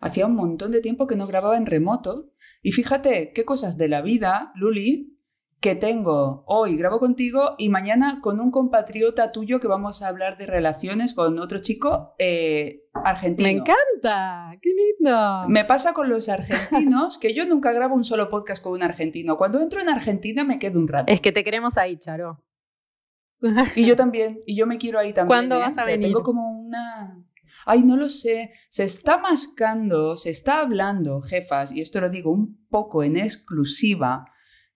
Hacía un montón de tiempo que no grababa en remoto. Y fíjate qué cosas de la vida, Luli, que tengo hoy grabo contigo y mañana con un compatriota tuyo que vamos a hablar de relaciones con otro chico eh, argentino. ¡Me encanta! ¡Qué lindo! Me pasa con los argentinos que yo nunca grabo un solo podcast con un argentino. Cuando entro en Argentina me quedo un rato. Es que te queremos ahí, Charo. Y yo también, y yo me quiero ahí también. ¿Cuándo ¿eh? vas a Tengo como una Ay, no lo sé, se está mascando, se está hablando, jefas, y esto lo digo un poco en exclusiva,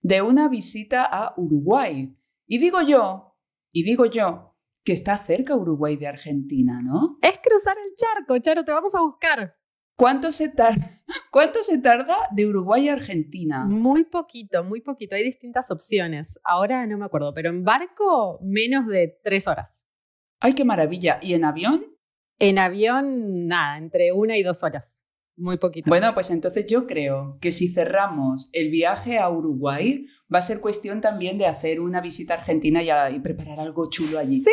de una visita a Uruguay. Y digo yo, y digo yo, que está cerca Uruguay de Argentina, ¿no? Es cruzar el charco, Charo, te vamos a buscar. ¿Cuánto se, ¿Cuánto se tarda de Uruguay a Argentina? Muy poquito, muy poquito. Hay distintas opciones. Ahora no me acuerdo, pero en barco menos de tres horas. ¡Ay, qué maravilla! ¿Y en avión? En avión, nada, entre una y dos horas. Muy poquito. Bueno, pues entonces yo creo que si cerramos el viaje a Uruguay, va a ser cuestión también de hacer una visita a Argentina y, preparar algo chulo allí. Sí.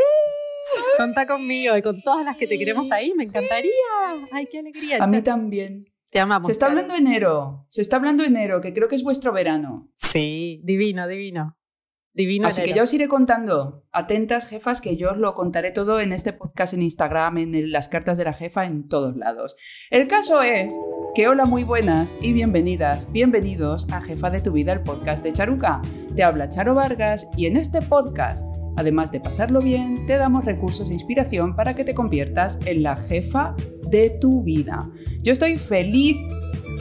Conta conmigo y con todas las que te queremos ahí, me encantaría. Ay, qué alegría. A mí también. Te amamos. Se está hablando enero, se está hablando enero, que creo que es vuestro verano. Sí, divino, divino. Así que yo os iré contando, atentas jefas, que yo os lo contaré todo en este podcast, en Instagram, en las cartas de la jefa, en todos lados. El caso es que hola muy buenas y bienvenidas, bienvenidos a Jefa de tu vida, el podcast de Charuca. Te habla Charo Vargas y en este podcast, además de pasarlo bien, te damos recursos e inspiración para que te conviertas en la jefa de tu vida. Yo estoy feliz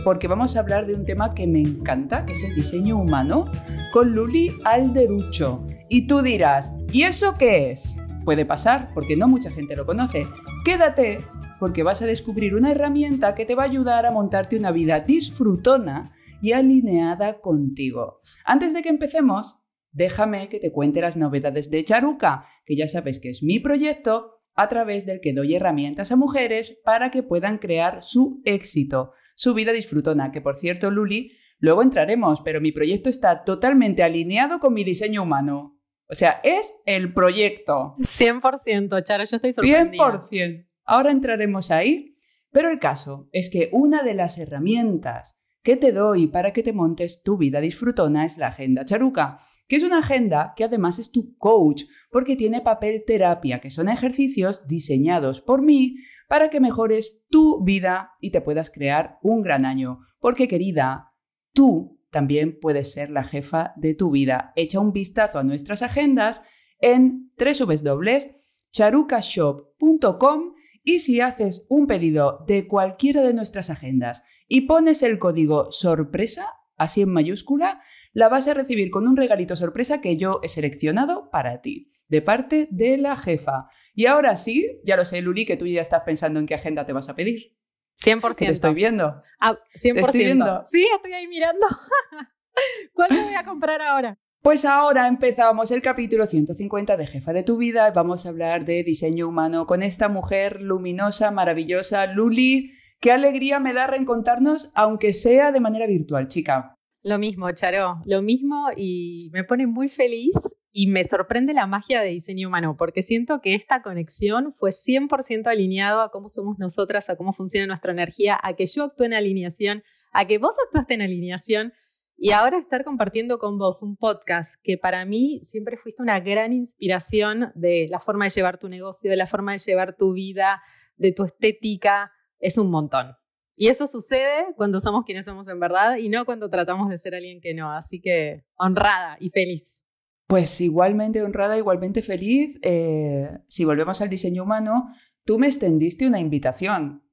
porque vamos a hablar de un tema que me encanta, que es el diseño humano, con Luli Alderucho. Y tú dirás, ¿y eso qué es? Puede pasar, porque no mucha gente lo conoce. Quédate, porque vas a descubrir una herramienta que te va a ayudar a montarte una vida disfrutona y alineada contigo. Antes de que empecemos, déjame que te cuente las novedades de Charuca, que ya sabes que es mi proyecto a través del que doy herramientas a mujeres para que puedan crear su éxito su vida disfrutona, que por cierto, Luli, luego entraremos, pero mi proyecto está totalmente alineado con mi diseño humano. O sea, es el proyecto. 100%, Charo, yo estoy sorprendida. 100%. Ahora entraremos ahí, pero el caso es que una de las herramientas que te doy para que te montes tu vida disfrutona es la agenda charuca que es una agenda que además es tu coach, porque tiene papel terapia, que son ejercicios diseñados por mí para que mejores tu vida y te puedas crear un gran año. Porque querida, tú también puedes ser la jefa de tu vida. Echa un vistazo a nuestras agendas en www.charucashop.com y si haces un pedido de cualquiera de nuestras agendas y pones el código sorpresa, así en mayúscula, la vas a recibir con un regalito sorpresa que yo he seleccionado para ti, de parte de la jefa. Y ahora sí, ya lo sé, Luli, que tú ya estás pensando en qué agenda te vas a pedir. 100%. te estoy viendo. 100%. Ah, te estoy viendo. Sí, estoy ahí mirando. ¿Cuál me voy a comprar ahora? Pues ahora empezamos el capítulo 150 de Jefa de tu Vida. Vamos a hablar de diseño humano con esta mujer luminosa, maravillosa, Luli. Qué alegría me da reencontrarnos, aunque sea de manera virtual, chica. Lo mismo, Charo, lo mismo y me pone muy feliz y me sorprende la magia de diseño humano, porque siento que esta conexión fue 100% alineado a cómo somos nosotras, a cómo funciona nuestra energía, a que yo actúe en alineación, a que vos actuaste en alineación y ahora estar compartiendo con vos un podcast que para mí siempre fuiste una gran inspiración de la forma de llevar tu negocio, de la forma de llevar tu vida, de tu estética, es un montón. Y eso sucede cuando somos quienes somos en verdad y no cuando tratamos de ser alguien que no. Así que honrada y feliz. Pues igualmente honrada, igualmente feliz. Eh, si volvemos al diseño humano, tú me extendiste una invitación.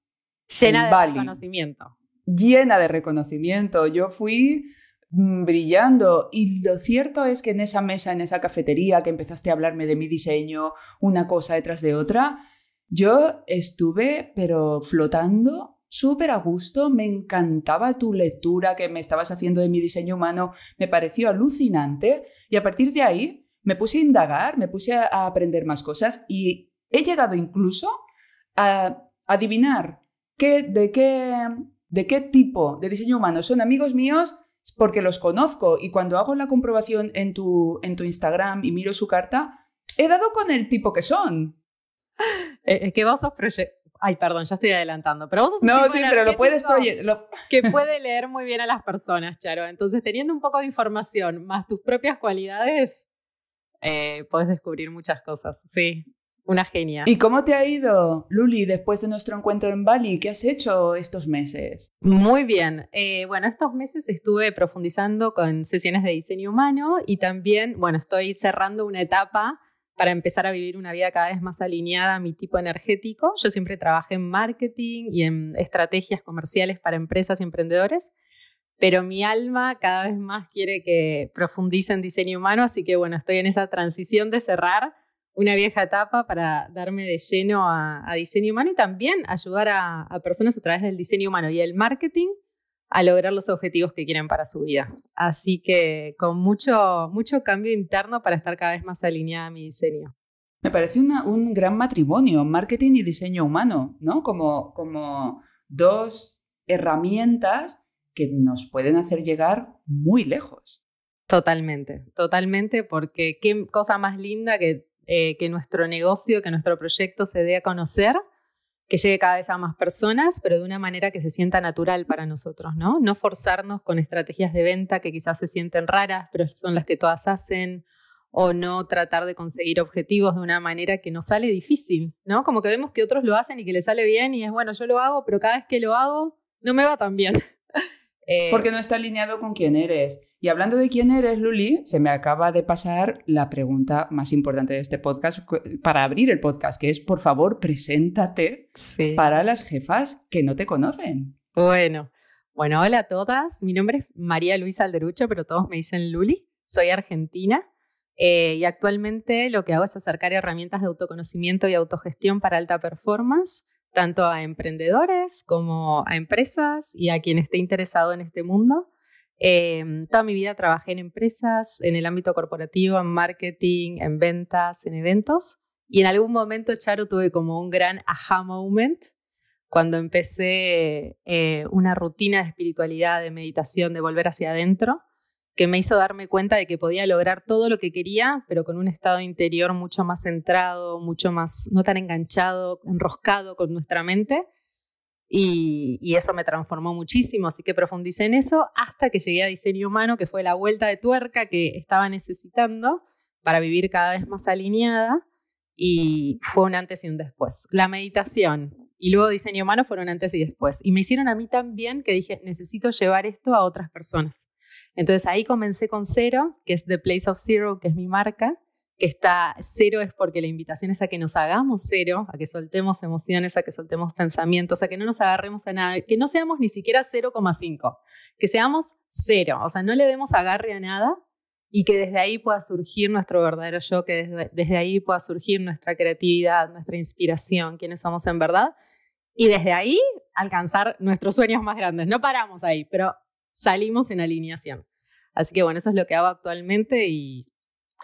Llena de reconocimiento. Llena de reconocimiento. Yo fui mm, brillando. Y lo cierto es que en esa mesa, en esa cafetería que empezaste a hablarme de mi diseño, una cosa detrás de otra, yo estuve pero flotando súper a gusto, me encantaba tu lectura que me estabas haciendo de mi diseño humano, me pareció alucinante y a partir de ahí me puse a indagar, me puse a, aprender más cosas y he llegado incluso a adivinar qué, de, qué, de qué tipo de diseño humano son amigos míos porque los conozco y cuando hago la comprobación en tu, en tu Instagram y miro su carta, he dado con el tipo que son. ¿Qué eh, eh, que vas a, Ay, perdón, ya estoy adelantando, pero vos sos No, un tipo sí, pero lo puedes que puede leer muy bien a las personas, Charo. Entonces, teniendo un poco de información más tus propias cualidades, eh, puedes descubrir muchas cosas. Sí, una genia. ¿Y cómo te ha ido, Luli, después de nuestro encuentro en Bali? ¿Qué has hecho estos meses? Muy bien. Eh, bueno, estos meses estuve profundizando con sesiones de diseño humano y también, bueno, estoy cerrando una etapa para empezar a vivir una vida cada vez más alineada a mi tipo energético. Yo siempre trabajé en marketing y en estrategias comerciales para empresas y emprendedores, pero mi alma cada vez más quiere que profundice en diseño humano, así que bueno, estoy en esa transición de cerrar una vieja etapa para darme de lleno a, diseño humano y también ayudar a, a personas a través del diseño humano y el marketing a lograr los objetivos que quieren para su vida. Así que con mucho, mucho cambio interno para estar cada vez más alineada a mi diseño. Me parece un gran matrimonio, marketing y diseño humano, ¿no? Como, como dos herramientas que nos pueden hacer llegar muy lejos. Totalmente, totalmente, porque qué cosa más linda que, eh, que nuestro negocio, que nuestro proyecto se dé a conocer que llegue cada vez a más personas, pero de una manera que se sienta natural para nosotros, ¿no? No forzarnos con estrategias de venta que quizás se sienten raras, pero son las que todas hacen, o no tratar de conseguir objetivos de una manera que nos sale difícil, ¿no? Como que vemos que otros lo hacen y que les sale bien y es, bueno, yo lo hago, pero cada vez que lo hago no me va tan bien. Eh, Porque no está alineado con quién eres. Y hablando de quién eres, Luli, se me acaba de pasar la pregunta más importante de este podcast para abrir el podcast, que es, por favor, preséntate para las jefas que no te conocen. Bueno, bueno, hola a todas. Mi nombre es María Luisa Alderucho, pero todos me dicen Luli. Soy argentina. Eh, y actualmente lo que hago es acercar herramientas de autoconocimiento y autogestión para alta performance tanto a emprendedores como a empresas y a quien esté interesado en este mundo. Em, toda mi vida trabajé en empresas, en el ámbito corporativo, en marketing, en ventas, en eventos. Y en algún momento, Charo, tuve como un gran aha moment cuando empecé eh, una rutina de espiritualidad, de meditación, de volver hacia adentro que me hizo darme cuenta de que podía lograr todo lo que quería, pero con un estado interior mucho más centrado, mucho más, no tan enganchado, enroscado con nuestra mente. Y, eso me transformó muchísimo, así que profundicé en eso hasta que llegué a diseño humano, que fue la vuelta de tuerca que estaba necesitando para vivir cada vez más alineada y fue un antes y un después. La meditación y luego diseño humano fueron antes y después y me hicieron a mí tan bien que dije, necesito llevar esto a otras personas. Entonces ahí comencé con Cero, que es The Place of Zero, que es mi marca, que está cero es porque la invitación es a que nos hagamos cero, a que soltemos emociones, a que soltemos pensamientos, a que no nos agarremos a nada, que no seamos ni siquiera 0,5, que seamos cero, o sea, no le demos agarre a nada y que desde ahí pueda surgir nuestro verdadero yo, que desde, desde ahí pueda surgir nuestra creatividad, nuestra inspiración, quiénes somos en verdad, y desde ahí alcanzar nuestros sueños más grandes. No paramos ahí, pero salimos en alineación. Así que bueno, eso es lo que hago actualmente y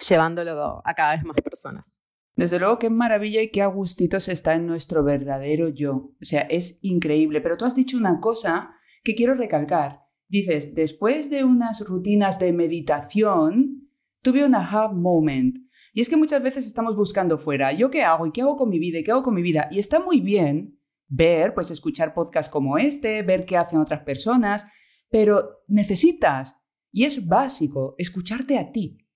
llevándolo a cada vez más personas. Desde luego qué maravilla y qué a está en nuestro verdadero yo. O sea, es increíble. Pero tú has dicho una cosa que quiero recalcar. Dices, después de unas rutinas de meditación, tuve un hard moment. Y es que muchas veces estamos buscando fuera, ¿yo qué hago? ¿Y qué hago con mi vida? ¿Y qué hago con mi vida? Y está muy bien ver, pues escuchar podcasts como este, ver qué hacen otras personas, pero necesitas, y es básico, escucharte a ti.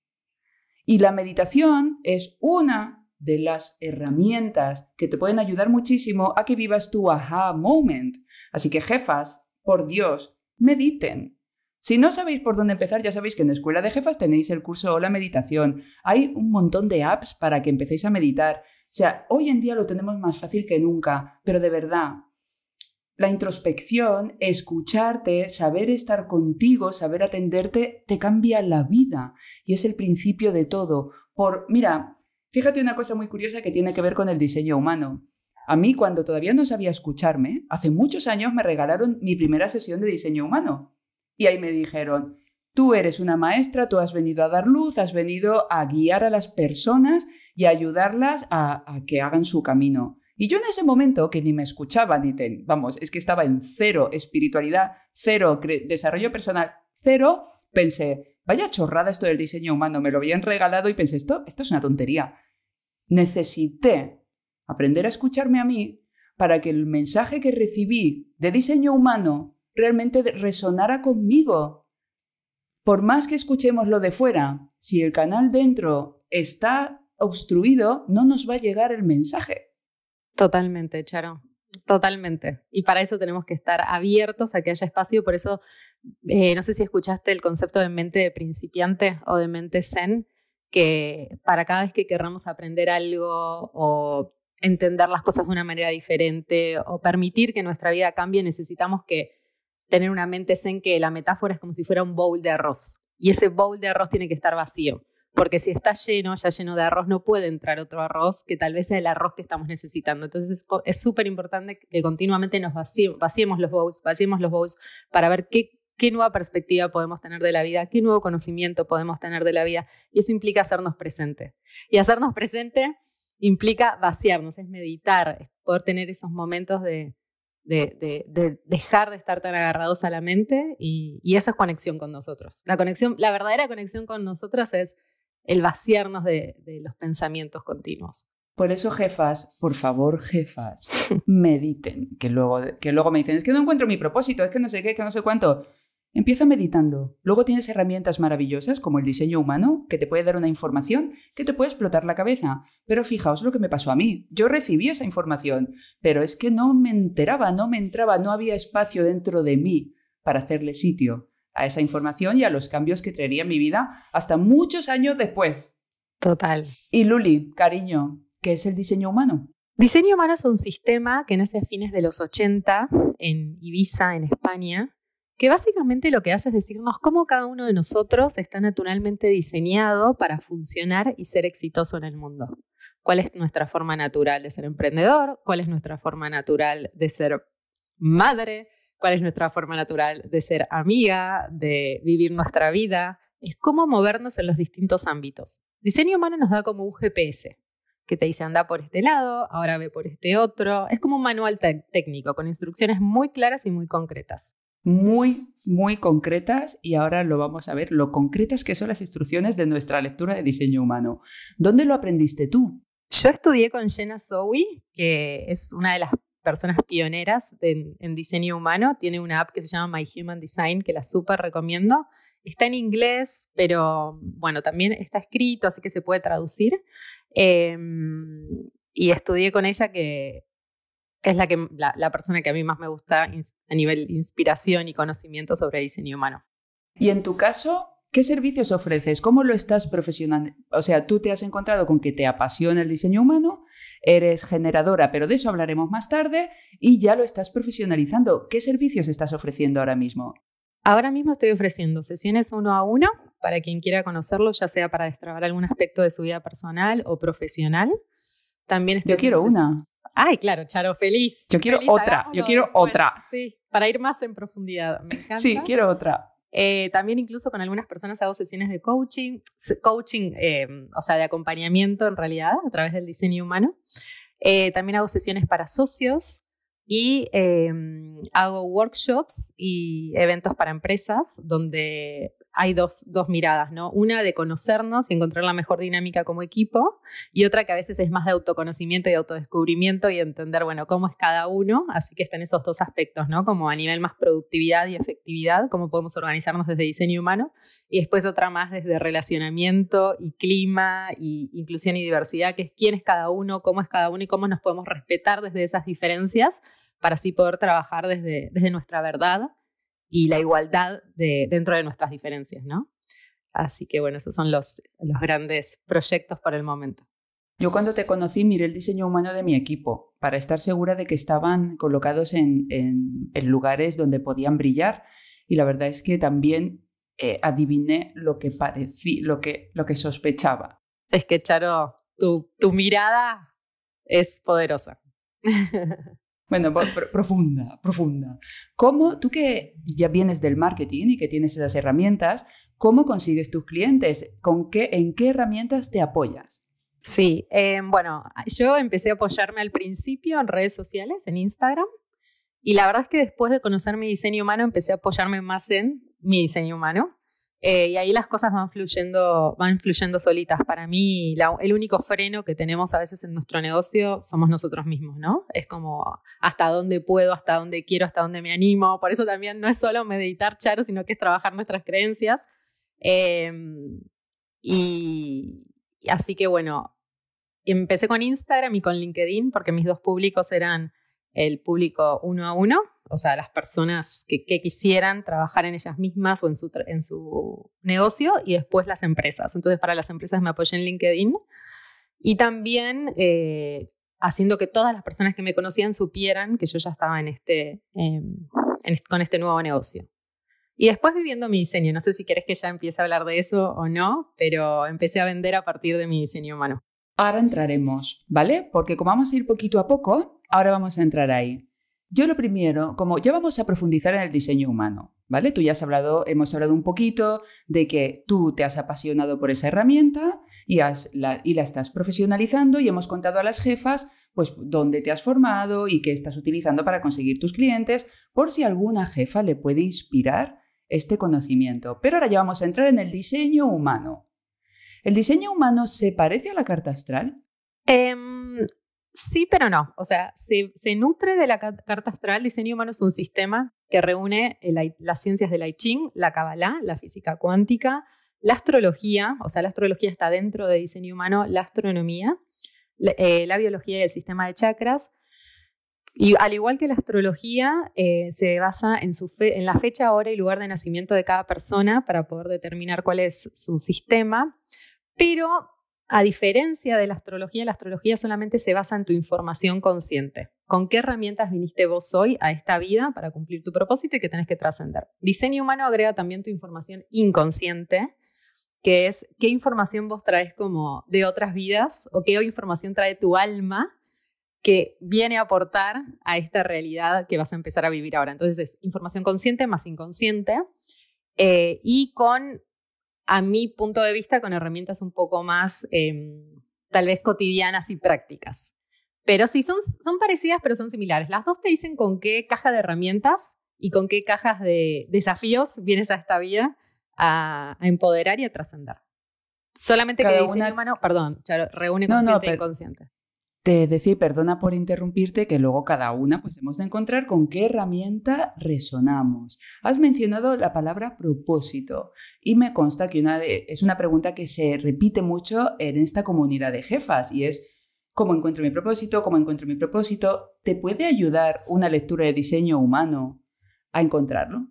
Y la meditación es una de las herramientas que te pueden ayudar muchísimo a que vivas tu aha moment. Así que jefas, por Dios, mediten. Si no sabéis por dónde empezar, ya sabéis que en la Escuela de Jefas tenéis el curso la Meditación. Hay un montón de apps para que empecéis a meditar. O sea, hoy en día lo tenemos más fácil que nunca, pero de verdad, la introspección, escucharte, saber estar contigo, saber atenderte, te cambia la vida y es el principio de todo. Por, mira, fíjate una cosa muy curiosa que tiene que ver con el diseño humano. A mí, cuando todavía no sabía escucharme, hace muchos años me regalaron mi primera sesión de diseño humano. Y ahí me dijeron, tú eres una maestra, tú has venido a dar luz, has venido a guiar a las personas y a ayudarlas a, a que hagan su camino. Y yo en ese momento, que ni me escuchaba, ni vamos, es que estaba en cero espiritualidad, cero desarrollo personal, cero, pensé, vaya chorrada esto del diseño humano, me lo habían regalado y pensé, esto, esto es una tontería. Necesité aprender a escucharme a mí para que el mensaje que recibí de diseño humano realmente resonara conmigo. Por más que escuchemos lo de fuera, si el canal dentro está obstruido, no nos va a llegar el mensaje. Totalmente, Charo. Totalmente. Y para eso tenemos que estar abiertos a que haya espacio. Por eso, eh, no sé si escuchaste el concepto de mente de principiante o de mente zen, que para cada vez que querramos aprender algo o entender las cosas de una manera diferente o permitir que nuestra vida cambie, necesitamos que tener una mente zen que la metáfora es como si fuera un bowl de arroz. Y ese bowl de arroz tiene que estar vacío porque si está lleno, ya lleno de arroz, no puede entrar otro arroz que tal vez sea el arroz que estamos necesitando. Entonces es súper importante que continuamente nos vaciemos los bowls, vaciemos los bowls para ver qué, qué nueva perspectiva podemos tener de la vida, qué nuevo conocimiento podemos tener de la vida. Y eso implica hacernos presente. Y hacernos presente implica vaciarnos, es meditar, es poder tener esos momentos de, de, de, de, dejar de estar tan agarrados a la mente y, esa es conexión con nosotros. La conexión, la verdadera conexión con nosotras es el vaciarnos de, los pensamientos continuos. Por eso, jefas, por favor, jefas, mediten, que luego, que luego me dicen, es que no encuentro mi propósito, es que no sé qué, es que no sé cuánto. Empieza meditando. Luego tienes herramientas maravillosas como el diseño humano, que te puede dar una información que te puede explotar la cabeza. Pero fijaos lo que me pasó a mí. Yo recibí esa información, pero es que no me enteraba, no me entraba, no había espacio dentro de mí para hacerle sitio a esa información y a los cambios que traería en mi vida hasta muchos años después. Total. Y Luli, cariño, ¿qué es el diseño humano? Diseño humano es un sistema que nace a fines de los 80 en Ibiza, en España, que básicamente lo que hace es decirnos cómo cada uno de nosotros está naturalmente diseñado para funcionar y ser exitoso en el mundo. ¿Cuál es nuestra forma natural de ser emprendedor? ¿Cuál es nuestra forma natural de ser madre? cuál es nuestra forma natural de ser amiga, de vivir nuestra vida, es cómo movernos en los distintos ámbitos. Diseño humano nos da como un GPS que te dice anda por este lado, ahora ve por este otro. Es como un manual técnico con instrucciones muy claras y muy concretas. Muy, muy concretas y ahora lo vamos a ver, lo concretas que son las instrucciones de nuestra lectura de diseño humano. ¿Dónde lo aprendiste tú? Yo estudié con Jenna Zoe, que es una de las personas pioneras en, diseño humano. Tiene una app que se llama My Human Design, que la súper recomiendo. Está en inglés, pero bueno, también está escrito, así que se puede traducir. Em, y estudié con ella que es la, que, la persona que a mí más me gusta a nivel inspiración y conocimiento sobre diseño humano. Y en tu caso, ¿Qué servicios ofreces? ¿Cómo lo estás profesionalizando? O sea, tú te has encontrado con que te apasiona el diseño humano, eres generadora, pero de eso hablaremos más tarde, y ya lo estás profesionalizando. ¿Qué servicios estás ofreciendo ahora mismo? Ahora mismo estoy ofreciendo sesiones uno a uno para quien quiera conocerlo, ya sea para destrabar algún aspecto de su vida personal o profesional. También estoy Yo quiero una. Ay, claro, Charo, feliz. Yo quiero otra, yo quiero otra. sí, para ir más en profundidad. Sí, quiero otra. Eh, también incluso con algunas personas hago sesiones de coaching, coaching, eh, o sea, de acompañamiento en realidad a través del diseño humano. Eh, también hago sesiones para socios y hago workshops y eventos para empresas donde hay dos, dos miradas, ¿no? Una de conocernos y encontrar la mejor dinámica como equipo y otra que a veces es más de autoconocimiento y autodescubrimiento y entender, bueno, cómo es cada uno. Así que están esos dos aspectos, ¿no? Como a nivel más productividad y efectividad, cómo podemos organizarnos desde diseño humano y después otra más desde relacionamiento y clima y inclusión y diversidad, que es quién es cada uno, cómo es cada uno y cómo nos podemos respetar desde esas diferencias para así poder trabajar desde, desde nuestra verdad y la igualdad dentro de nuestras diferencias, ¿no? Así que bueno, esos son los, grandes proyectos por el momento. Yo cuando te conocí miré el diseño humano de mi equipo para estar segura de que estaban colocados en, lugares donde podían brillar y la verdad es que también eh, adiviné lo que parecí, lo que, lo que sospechaba. Es que Charo, tu, tu mirada es poderosa. Bueno, profunda, profunda. ¿Cómo tú que ya vienes del marketing y que tienes esas herramientas, cómo consigues tus clientes? ¿Con qué, ¿En qué herramientas te apoyas? Sí, eh, bueno, yo empecé a apoyarme al principio en redes sociales, en Instagram, y la verdad es que después de conocer mi diseño humano empecé a apoyarme más en mi diseño humano. Eh, y ahí las cosas van fluyendo, van fluyendo solitas. Para mí, el único freno que tenemos a veces en nuestro negocio somos nosotros mismos, ¿no? Es como hasta dónde puedo, hasta dónde quiero, hasta dónde me animo. Por eso también no es solo meditar, Charo, sino que es trabajar nuestras creencias. Em, y así que bueno, empecé con Instagram y con LinkedIn porque mis dos públicos eran el público uno a uno o sea, las personas que, quisieran trabajar en ellas mismas o en su, negocio y después las empresas. Entonces, para las empresas me apoyé en LinkedIn y también eh, haciendo que todas las personas que me conocían supieran que yo ya estaba en este, em, en con este nuevo negocio. Y después viviendo mi diseño, no sé si quieres que ya empiece a hablar de eso o no, pero empecé a vender a partir de mi diseño humano. Ahora entraremos, ¿vale? Porque como vamos a ir poquito a poco, ahora vamos a entrar ahí. Yo lo primero, como ya vamos a profundizar en el diseño humano, ¿vale? Tú ya has hablado, hemos hablado un poquito de que tú te has apasionado por esa herramienta y, la, estás profesionalizando y hemos contado a las jefas, pues, dónde te has formado y qué estás utilizando para conseguir tus clientes, por si alguna jefa le puede inspirar este conocimiento. Pero ahora ya vamos a entrar en el diseño humano. ¿El diseño humano se parece a la carta astral? Em, Sí, pero no. O sea, se, nutre de la carta astral. Diseño humano es un sistema que reúne las ciencias del I Ching, la Kabbalah, la física cuántica, la astrología, o sea, la astrología está dentro de diseño humano, la astronomía, la, eh, biología y el sistema de chakras. Y al igual que la astrología, eh, se basa en, su fe, en la fecha, hora y lugar de nacimiento de cada persona para poder determinar cuál es su sistema. Pero a diferencia de la astrología, la astrología solamente se basa en tu información consciente. ¿Con qué herramientas viniste vos hoy a esta vida para cumplir tu propósito y que tenés que trascender? Diseño humano agrega también tu información inconsciente, que es qué información vos traes como de otras vidas o qué información trae tu alma que viene a aportar a esta realidad que vas a empezar a vivir ahora. Entonces es información consciente más inconsciente eh, y con a mi punto de vista, con herramientas un poco más, em, tal vez, cotidianas y prácticas. Pero sí, son, parecidas, pero son similares. Las dos te dicen con qué caja de herramientas y con qué cajas de desafíos vienes a esta vida a, empoderar y a trascender. Solamente que dice una... hermano perdón, reúne consciente e inconsciente. Te decía, perdona por interrumpirte, que luego cada una pues hemos de encontrar con qué herramienta resonamos. Has mencionado la palabra propósito y me consta que es una pregunta que se repite mucho en esta comunidad de jefas y es ¿cómo encuentro mi propósito? ¿Cómo encuentro mi propósito? ¿Te puede ayudar una lectura de diseño humano a encontrarlo?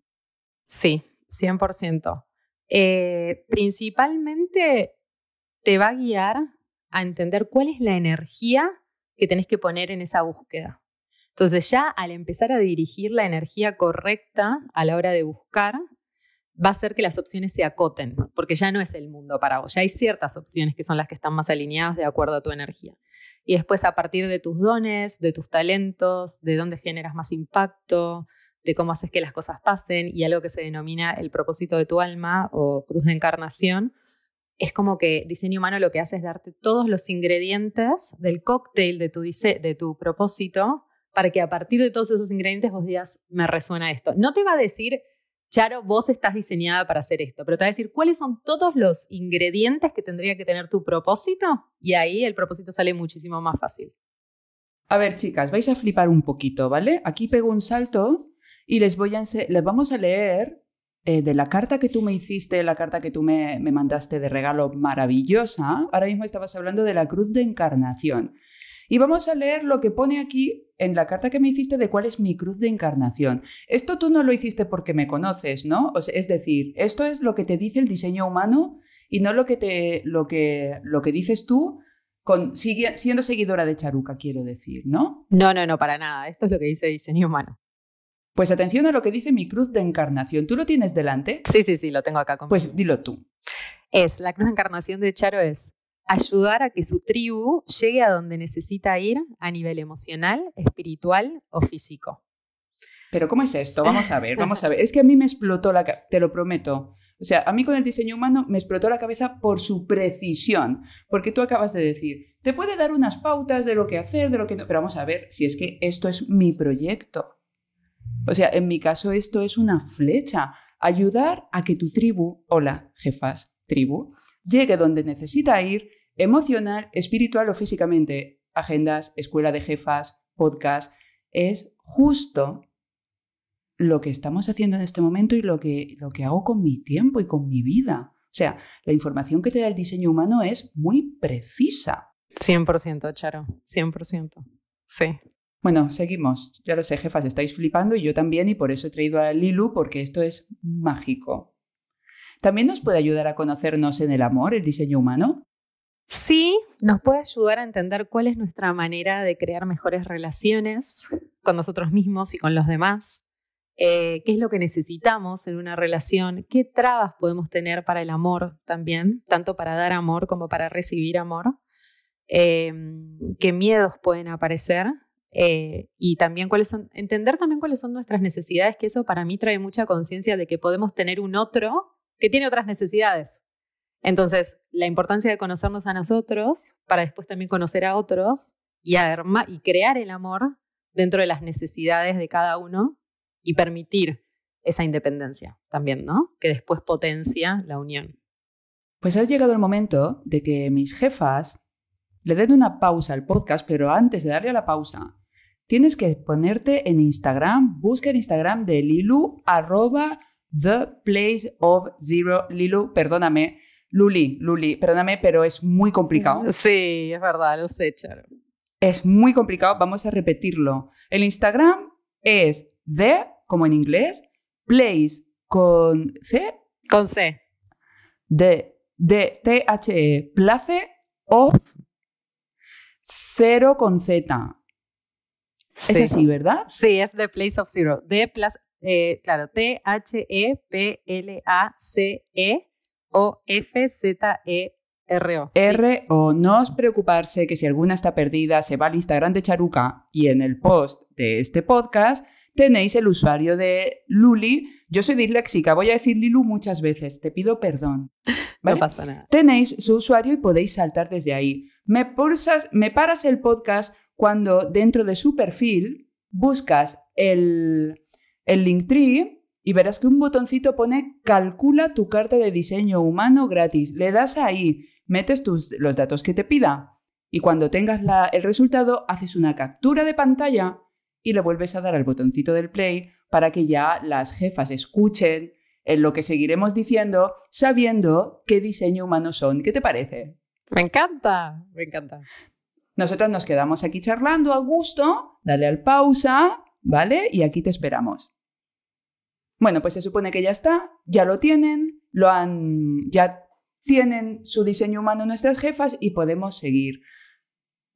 Sí, 100%. Eh, principalmente te va a guiar a entender cuál es la energía que tenés que poner en esa búsqueda. Entonces ya al empezar a dirigir la energía correcta a la hora de buscar, va a ser que las opciones se acoten, porque ya no es el mundo para vos, ya hay ciertas opciones que son las que están más alineadas de acuerdo a tu energía. Y después a partir de tus dones, de tus talentos, de dónde generas más impacto, de cómo haces que las cosas pasen y algo que se denomina el propósito de tu alma o cruz de encarnación, es como que diseño humano lo que hace es darte todos los ingredientes del cóctel de tu, de tu propósito para que a partir de todos esos ingredientes vos digas, me resuena esto. No te va a decir, Charo, vos estás diseñada para hacer esto, pero te va a decir cuáles son todos los ingredientes que tendría que tener tu propósito y ahí el propósito sale muchísimo más fácil. A ver, chicas, vais a flipar un poquito, ¿vale? Aquí pego un salto y les voy a les vamos a leer eh, de la carta que tú me hiciste, la carta que tú me, mandaste de regalo maravillosa, ahora mismo estabas hablando de la cruz de encarnación. Y vamos a leer lo que pone aquí en la carta que me hiciste de cuál es mi cruz de encarnación. Esto tú no lo hiciste porque me conoces, ¿no? es decir, esto es lo que te dice el diseño humano y no lo que, te, lo que, lo que dices tú siendo seguidora de Charuca, quiero decir, ¿no? No, no, no, para nada. Esto es lo que dice el diseño humano. Pues atención a lo que dice mi cruz de encarnación. ¿Tú lo tienes delante? Sí, sí, sí, lo tengo acá conmigo. Pues dilo tú. Es, la cruz de encarnación de Charo es ayudar a que su tribu llegue a donde necesita ir a nivel emocional, espiritual o físico. Pero ¿cómo es esto? Vamos a ver, vamos a ver. Es que a mí me explotó la cabeza, te lo prometo. O sea, a mí con el diseño humano me explotó la cabeza por su precisión, porque tú acabas de decir, te puede dar unas pautas de lo que hacer, de lo que no, pero vamos a ver si es que esto es mi proyecto. O sea, en mi caso esto es una flecha. Ayudar a que tu tribu, hola jefas, tribu, llegue donde necesita ir, emocional, espiritual o físicamente. Agendas, escuela de jefas, podcast. Es justo lo que estamos haciendo en este momento y lo que, lo que hago con mi tiempo y con mi vida. O sea, la información que te da el diseño humano es muy precisa. 100%, Charo, 100%. Sí. Bueno, seguimos. Ya lo sé, jefas, estáis flipando y yo también y por eso he traído a Lilu porque esto es mágico. ¿También nos puede ayudar a conocernos en el amor, el diseño humano? Sí, nos puede ayudar a entender cuál es nuestra manera de crear mejores relaciones con nosotros mismos y con los demás, eh, qué es lo que necesitamos en una relación, qué trabas podemos tener para el amor también, tanto para dar amor como para recibir amor, eh, qué miedos pueden aparecer eh, y también cuáles son, entender también cuáles son nuestras necesidades, que eso para mí trae mucha conciencia de que podemos tener un otro que tiene otras necesidades. Entonces, la importancia de conocernos a nosotros para después también conocer a otros y, y crear el amor dentro de las necesidades de cada uno y permitir esa independencia también, ¿no? Que después potencia la unión. Pues ha llegado el momento de que mis jefas le den una pausa al podcast, pero antes de darle a la pausa, tienes que ponerte en Instagram, busca en Instagram de Lilu, arroba The Place of Zero. Lilu, perdóname, Luli, Luli, perdóname, pero es muy complicado. Sí, es verdad, lo sé, Charo. Es muy complicado, vamos a repetirlo. El Instagram es The, como en inglés, Place con C. Con C. De, de T-H-E, Place of Cero con Z. Sí. Es así, ¿verdad? Sí, es The Place of Zero. De eh, claro, T-H-E-P-L-A-C-E-O-F-Z-E-R-O. E R-O. No os preocuparse que si alguna está perdida, se va al Instagram de Charuca y en el post de este podcast tenéis el usuario de Luli. Yo soy disléxica, voy a decir Lilu muchas veces, te pido perdón. No pasa nada. Tenéis su usuario y podéis saltar desde ahí. Me, pulsas, me paras el podcast cuando dentro de su perfil buscas el, el Linktree y verás que un botoncito pone calcula tu carta de diseño humano gratis. Le das ahí, metes tus, los datos que te pida y cuando tengas el resultado haces una captura de pantalla y le vuelves a dar al botoncito del play para que ya las jefas escuchen en lo que seguiremos diciendo sabiendo qué diseño humano son. ¿Qué te parece? Me encanta, me encanta. Nosotras nos quedamos aquí charlando a gusto, dale al pausa, ¿vale? Y aquí te esperamos. Bueno, pues se supone que ya está, ya lo tienen, lo han, ya tienen su diseño humano nuestras jefas y podemos seguir.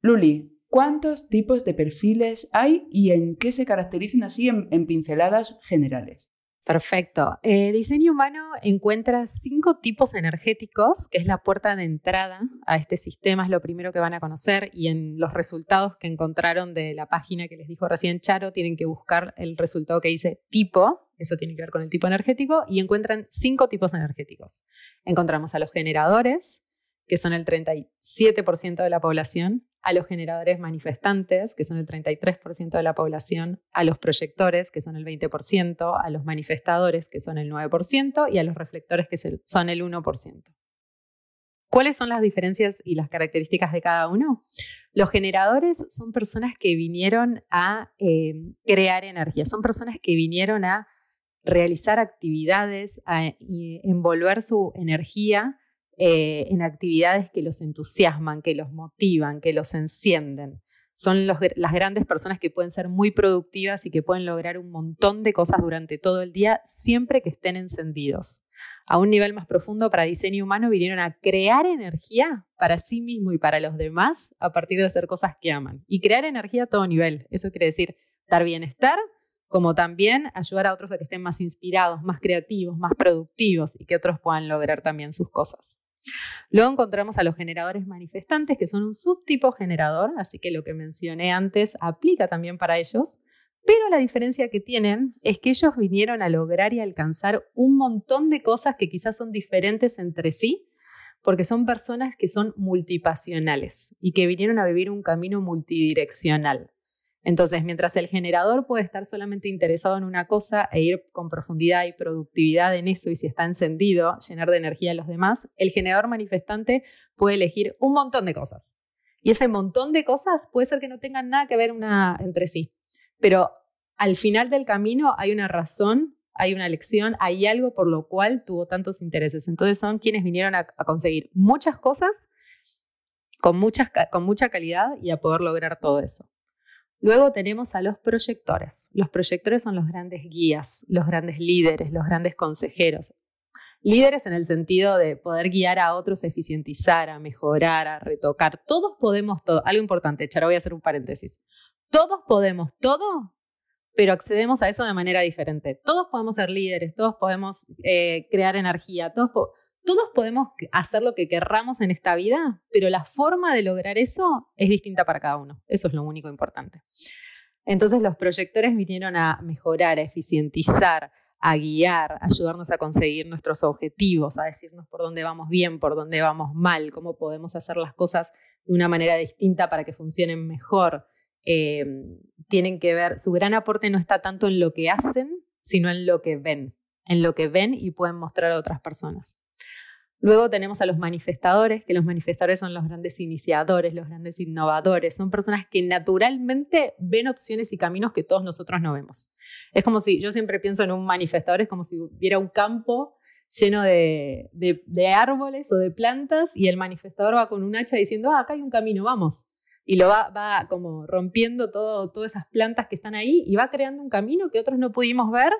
Luli, ¿Cuántos tipos de perfiles hay y en qué se caracterizan así en, pinceladas generales? Perfecto. Eh, diseño humano encuentra cinco tipos energéticos, que es la puerta de entrada a este sistema, es lo primero que van a conocer y en los resultados que encontraron de la página que les dijo recién Charo, tienen que buscar el resultado que dice tipo, eso tiene que ver con el tipo energético, y encuentran cinco tipos energéticos. Encontramos a los generadores, que son el 37% de la población, a los generadores manifestantes, que son el 33% de la población, a los proyectores, que son el 20%, a los manifestadores, que son el 9%, y a los reflectores, que son el 1%. ¿Cuáles son las diferencias y las características de cada uno? Los generadores son personas que vinieron a eh, crear energía, son personas que vinieron a realizar actividades, a envolver su energía eh, en actividades que los entusiasman, que los motivan, que los encienden. Son las grandes personas que pueden ser muy productivas y que pueden lograr un montón de cosas durante todo el día siempre que estén encendidos. A un nivel más profundo para diseño humano vinieron a crear energía para sí mismo y para los demás a partir de hacer cosas que aman. Y crear energía a todo nivel. Eso quiere decir dar bienestar, como también ayudar a otros a que estén más inspirados, más creativos, más productivos y que otros puedan lograr también sus cosas. Luego encontramos a los generadores manifestantes, que son un subtipo generador, así que lo que mencioné antes aplica también para ellos, pero la diferencia que tienen es que ellos vinieron a lograr y alcanzar un montón de cosas que quizás son diferentes entre sí, porque son personas que son multipasionales y que vinieron a vivir un camino multidireccional. Entonces, mientras el generador puede estar solamente interesado en una cosa e ir con profundidad y productividad en eso y si está encendido, llenar de energía a los demás, el generador manifestante puede elegir un montón de cosas. Y ese montón de cosas puede ser que no tengan nada que ver entre sí, pero al final del camino hay una razón, hay una lección, hay algo por lo cual tuvo tantos intereses. Entonces son quienes vinieron a, conseguir muchas cosas con mucha calidad y a poder lograr todo eso. Luego tenemos a los proyectores. Los proyectores son los grandes guías, los grandes líderes, los grandes consejeros. Líderes en el sentido de poder guiar a otros eficientizar, a mejorar, a retocar. Todos podemos todo. Algo importante, Charo, voy a hacer un paréntesis. Todos podemos todo, pero accedemos a eso de manera diferente. Todos podemos ser líderes, todos podemos eh, crear energía, todos todos podemos hacer lo que querramos en esta vida, pero la forma de lograr eso es distinta para cada uno. Eso es lo único importante. Entonces los proyectores vinieron a mejorar, a eficientizar, a guiar, a ayudarnos a conseguir nuestros objetivos, a decirnos por dónde vamos bien, por dónde vamos mal, cómo podemos hacer las cosas de una manera distinta para que funcionen mejor. Eh, tienen que ver, su gran aporte no está tanto en lo que hacen, sino en lo que ven, en lo que ven y pueden mostrar a otras personas. Luego tenemos a los manifestadores, que los manifestadores son los grandes iniciadores, los grandes innovadores, son personas que naturalmente ven opciones y caminos que todos nosotros no vemos. Es como si, yo siempre pienso en un manifestador, es como si hubiera un campo lleno de, de, árboles o de plantas y el manifestador va con un hacha diciendo, ah, acá hay un camino, vamos. Y lo va, va como rompiendo todo, todas esas plantas que están ahí y va creando un camino que otros no pudimos ver,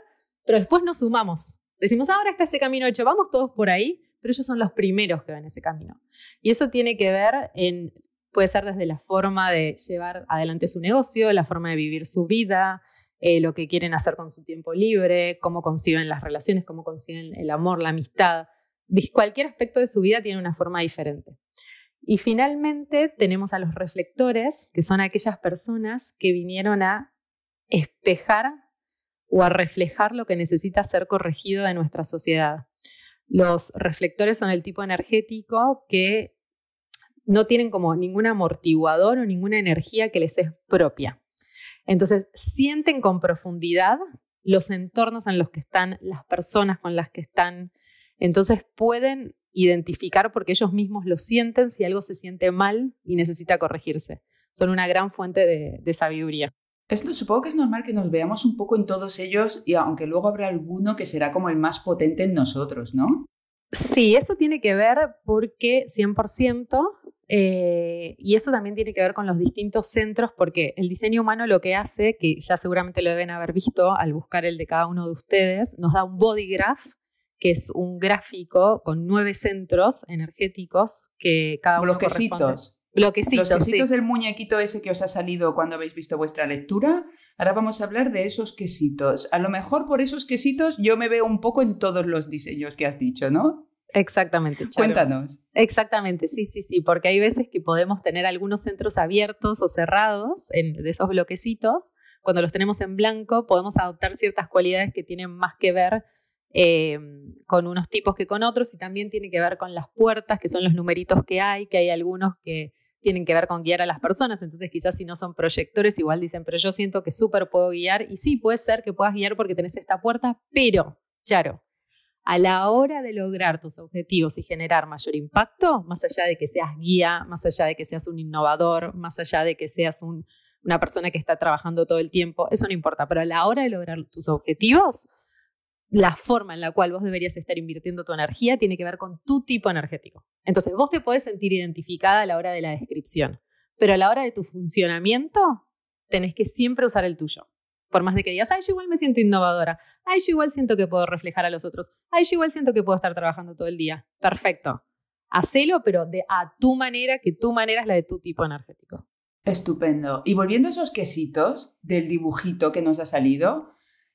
pero después nos sumamos. Decimos, ah, ahora está ese camino hecho, vamos todos por ahí pero ellos son los primeros que ven ese camino. Y eso tiene que ver en, puede ser desde la forma de llevar adelante su negocio, la forma de vivir su vida, eh, lo que quieren hacer con su tiempo libre, cómo conciben las relaciones, cómo conciben el amor, la amistad. Cualquier aspecto de su vida tiene una forma diferente. Y finalmente tenemos a los reflectores, que son aquellas personas que vinieron a espejar o a reflejar lo que necesita ser corregido en nuestra sociedad. Los reflectores son el tipo energético que no tienen como ningún amortiguador o ninguna energía que les es propia. Entonces, sienten con profundidad los entornos en los que están, las personas con las que están. Entonces, pueden identificar porque ellos mismos lo sienten si algo se siente mal y necesita corregirse. Son una gran fuente de, de sabiduría supongo que es normal que nos veamos un poco en todos ellos y aunque luego habrá alguno que será como el más potente en nosotros, ¿no? Sí, eso tiene que ver porque 100%, eh, y eso también tiene que ver con los distintos centros, porque el diseño humano lo que hace, que ya seguramente lo deben haber visto al buscar el de cada uno de ustedes, nos da un body graph, que es un gráfico con nueve centros energéticos que cada uno corresponde. Bloquecitos. Los quesitos del muñequito ese que os ha salido cuando habéis visto vuestra lectura. Ahora vamos a hablar de esos quesitos. A lo mejor por esos quesitos yo me veo un poco en todos los diseños que has dicho, ¿no? Exactamente. Cuéntanos. Exactamente, sí, sí, sí, porque hay veces que podemos tener algunos centros abiertos o cerrados de esos bloquecitos. Cuando los tenemos en blanco podemos adoptar ciertas cualidades que tienen más que ver Em, con unos tipos que con otros y también tiene que ver con las puertas, que son los numeritos que hay, que hay algunos que tienen que ver con guiar a las personas, entonces quizás si no son proyectores igual dicen, pero yo siento que súper puedo guiar y sí, puede ser que puedas guiar porque tenés esta puerta, pero, Charo, a la hora de lograr tus objetivos y generar mayor impacto, más allá de que seas guía, más allá de que seas un innovador, más allá de que seas una persona que está trabajando todo el tiempo, eso no importa, pero a la hora de lograr tus objetivos, la forma en la cual vos deberías estar invirtiendo tu energía tiene que ver con tu tipo energético. Entonces, vos te podés sentir identificada a la hora de la descripción, pero a la hora de tu funcionamiento, tenés que siempre usar el tuyo. Por más de que digas, ay, yo igual me siento innovadora, ay, yo igual siento que puedo reflejar a los otros, ay, yo igual siento que puedo estar trabajando todo el día. Perfecto. Hacelo, pero de a tu manera, que tu manera es la de tu tipo energético. Estupendo. Y volviendo a esos quesitos del dibujito que nos ha salido,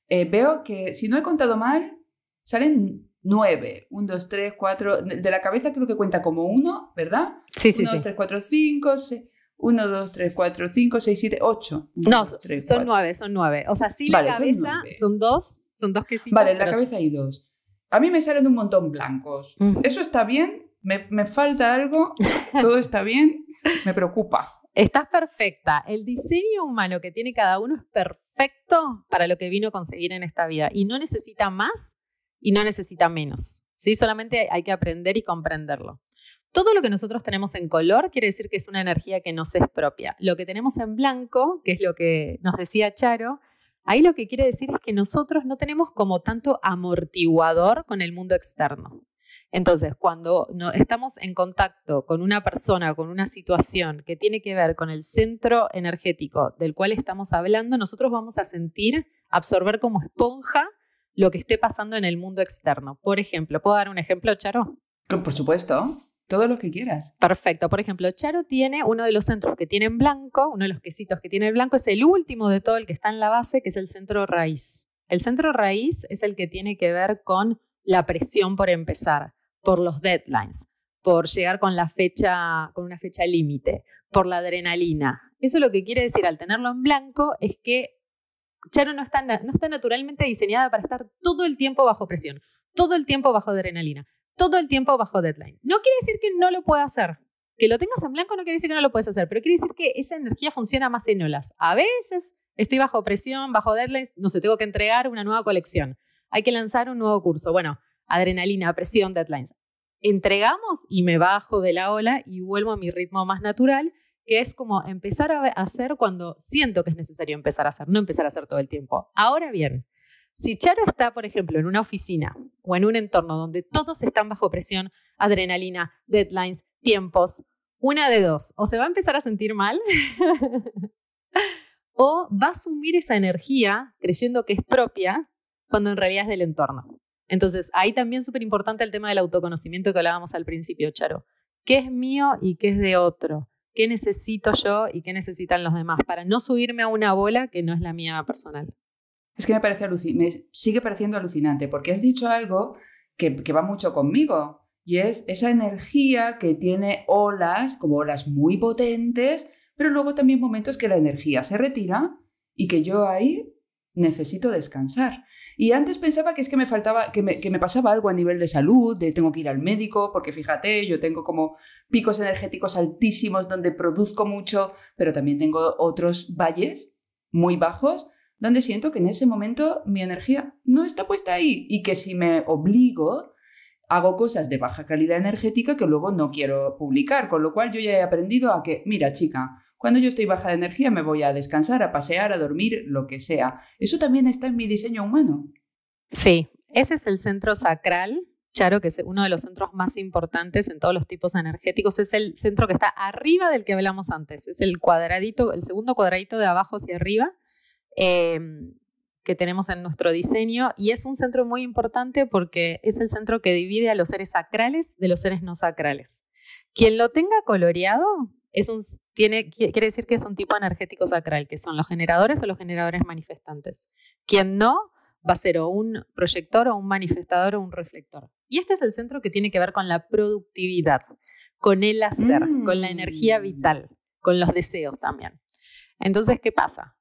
eh, veo que, si no he contado mal, salen nueve. Un, dos, tres, cuatro. De la cabeza creo que cuenta como uno, ¿verdad? Sí, sí. Uno, dos, tres, cuatro, cinco, seis. dos, tres, cuatro, cinco, seis, siete, ocho. No, son nueve, son nueve. O sea, sí, la cabeza son, dos, son dos que sí. Vale, en la cabeza hay dos. A mí me salen un montón blancos. Mm. Eso está bien, me, me falta algo, todo está bien, me preocupa. Estás perfecta. El diseño humano que tiene cada uno es perfecto perfecto para lo que vino a conseguir en esta vida. Y no necesita más y no necesita menos. ¿sí? Solamente hay que aprender y comprenderlo. Todo lo que nosotros tenemos en color quiere decir que es una energía que nos es propia. Lo que tenemos en blanco, que es lo que nos decía Charo, ahí lo que quiere decir es que nosotros no tenemos como tanto amortiguador con el mundo externo. Entonces, cuando estamos en contacto con una persona, con una situación que tiene que ver con el centro energético del cual estamos hablando, nosotros vamos a sentir, absorber como esponja lo que esté pasando en el mundo externo. Por ejemplo, ¿puedo dar un ejemplo, Charo? Por supuesto. Todo lo que quieras. Perfecto. Por ejemplo, Charo tiene uno de los centros que tiene en blanco, uno de los quesitos que tiene en blanco, es el último de todo el que está en la base, que es el centro raíz. El centro raíz es el que tiene que ver con la presión por empezar por los deadlines, por llegar con, una fecha límite, por la adrenalina. Eso lo que quiere decir al tenerlo en blanco es que Charo no está, no está naturalmente diseñada para estar todo el tiempo bajo presión, todo el tiempo bajo adrenalina, todo el tiempo bajo deadline. No quiere decir que no lo pueda hacer. Que lo tengas en blanco no quiere decir que no lo puedes hacer, pero quiere decir que esa energía funciona más en olas. A veces estoy bajo presión, bajo deadline, no sé, tengo que entregar una nueva colección, hay que lanzar un nuevo curso. Bueno, adrenalina, presión, deadlines. Entregamos y me bajo de la ola y vuelvo a mi ritmo más natural, que es como empezar a hacer cuando siento que es necesario empezar a hacer, no empezar a hacer todo el tiempo. Ahora bien, si Charo está, por ejemplo, en una oficina o en un entorno donde todos están bajo presión, adrenalina, deadlines, tiempos, una de dos, o se va a empezar a sentir mal o va a asumir esa energía creyendo que es propia cuando en realidad es del entorno. Entonces, ahí también súper importante el tema del autoconocimiento que hablábamos al principio, Charo. ¿Qué es mío y qué es de otro? ¿Qué necesito yo y qué necesitan los demás? Para no subirme a una bola que no es la mía personal. Es que me, parece me sigue pareciendo alucinante porque has dicho algo que va mucho conmigo y es esa energía que tiene olas, como olas muy potentes, pero luego también momentos que la energía se retira y que yo ahí necesito descansar. Y antes pensaba que es que me faltaba, que me, pasaba algo a nivel de salud, de tengo que ir al médico, porque fíjate, yo tengo como picos energéticos altísimos donde produzco mucho, pero también tengo otros valles muy bajos donde siento que en ese momento mi energía no está puesta ahí y que si me obligo, hago cosas de baja calidad energética que luego no quiero publicar, con lo cual yo ya he aprendido a que, mira chica, cuando yo estoy baja de energía me voy a descansar, a pasear, a dormir, lo que sea. Eso también está en mi diseño humano. Sí, ese es el centro sacral, Charo, que es uno de los centros más importantes en todos los tipos energéticos. Es el centro que está arriba del que hablamos antes. Es el cuadradito, el segundo cuadradito de abajo hacia arriba. Em, que tenemos en nuestro diseño y es un centro muy importante porque es el centro que divide a los seres sacrales de los seres no sacrales. Quien lo tenga coloreado tiene, quiere decir que es un tipo energético sacral, que son los generadores o los generadores manifestantes. Quien no va a ser o un proyector o un manifestador o un reflector. Y este es el centro que tiene que ver con la productividad, con el hacer, con la energía mm. vital, con los deseos también. Entonces, ¿qué pasa?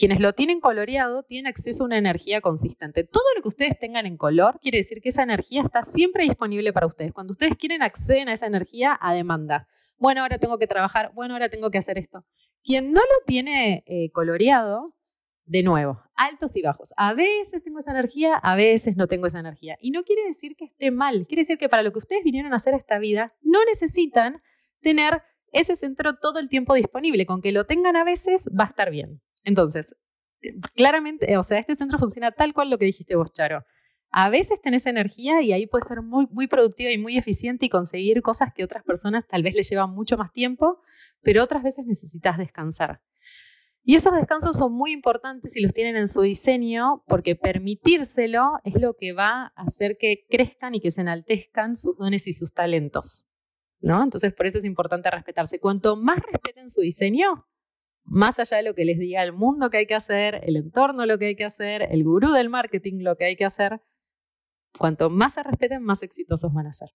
Quienes lo tienen coloreado tienen acceso a una energía consistente. Todo lo que ustedes tengan en color quiere decir que esa energía está siempre disponible para ustedes. Cuando ustedes quieren acceden a esa energía a demanda. Bueno, ahora tengo que trabajar, bueno, ahora tengo que hacer esto. Quien no lo tiene eh, coloreado, de nuevo, altos y bajos. A veces tengo esa energía, a veces no tengo esa energía. Y no quiere decir que esté mal, quiere decir que para lo que ustedes vinieron a hacer esta vida, no necesitan tener ese centro todo el tiempo disponible. Con que lo tengan a veces va a estar bien. Entonces, eh, claramente, o sea, este centro funciona tal cual lo que dijiste vos, Charo. A veces tenés energía y ahí puede ser muy, muy productiva y muy eficiente y conseguir cosas que otras personas tal vez les llevan mucho más tiempo, pero otras veces necesitas descansar. Y esos descansos son muy importantes si los tienen en su diseño, porque permitírselo es lo que va a hacer que crezcan y que se enaltezcan sus dones y sus talentos. ¿no? Entonces, por eso es importante respetarse. Cuanto más respeten su diseño, más allá de lo que les diga el mundo que hay que hacer, el entorno lo que hay que hacer, el gurú del marketing lo que hay que hacer, cuanto más se respeten, más exitosos van a ser.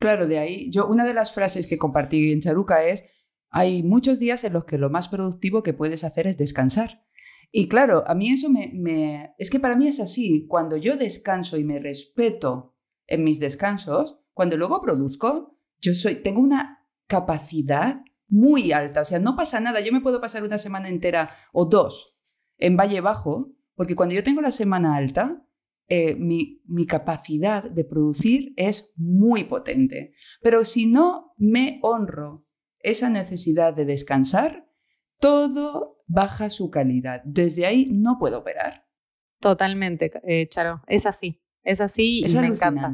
Claro, de ahí yo una de las frases que compartí en Charuca es, hay muchos días en los que lo más productivo que puedes hacer es descansar. Y claro, a mí eso me, me... Es que para mí es así, cuando yo descanso y me respeto en mis descansos, cuando luego produzco, yo soy, tengo una capacidad muy alta. O sea, no pasa nada. Yo me puedo pasar una semana entera o dos en Valle Bajo, porque cuando yo tengo la semana alta, eh, mi, capacidad de producir es muy potente. Pero si no me honro esa necesidad de descansar, todo baja su calidad. Desde ahí no puedo operar. Totalmente, eh, Charo, es así. Es así y me encanta.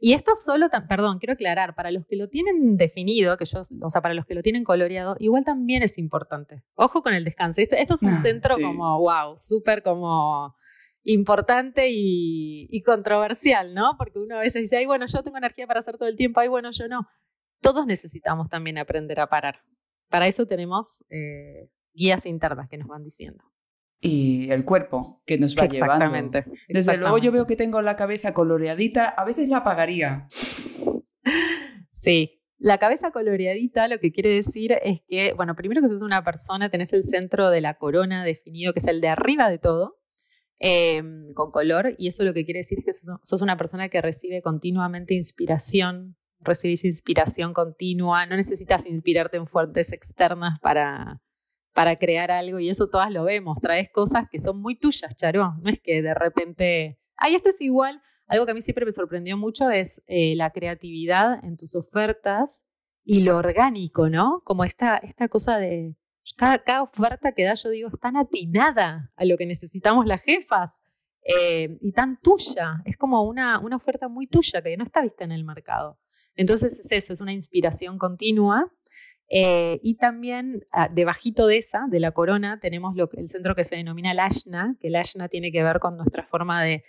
Y esto solo, perdón, quiero aclarar, para los que lo tienen definido, que o sea, para los que lo tienen coloreado, igual también es importante. Ojo con el descanso. Esto, es un ah, centro como, wow, súper como importante y, controversial, ¿no? Porque uno a veces dice, ay, bueno, yo tengo energía para hacer todo el tiempo, ay, bueno, yo no. Todos necesitamos también aprender a parar. Para eso tenemos eh, guías internas que nos van diciendo y el cuerpo que nos va Exactamente. llevando. Desde luego yo veo que tengo la cabeza coloreadita, a veces la apagaría. Sí. La cabeza coloreadita lo que quiere decir es que, bueno, primero que sos una persona, tenés el centro de la corona definido, que es el de arriba de todo, em, con color, y eso lo que quiere decir es que sos, sos una persona que recibe continuamente inspiración, recibís inspiración continua, no necesitas inspirarte en fuentes externas para, para crear algo y eso todas lo vemos. Traes cosas que son muy tuyas, Charo. No es que de repente, ay, esto es igual. Algo que a mí siempre me sorprendió mucho es eh, la creatividad en tus ofertas y lo orgánico, ¿no? Como esta, esta cosa de cada, oferta que da, yo digo, es tan atinada a lo que necesitamos las jefas eh, y tan tuya. Es como una, una oferta muy tuya que no está vista en el mercado. Entonces es eso, es una inspiración continua eh, y también ah, debajito de esa, de la corona, tenemos lo que, el centro que se denomina Lashna, que Lashna tiene que ver con nuestra forma de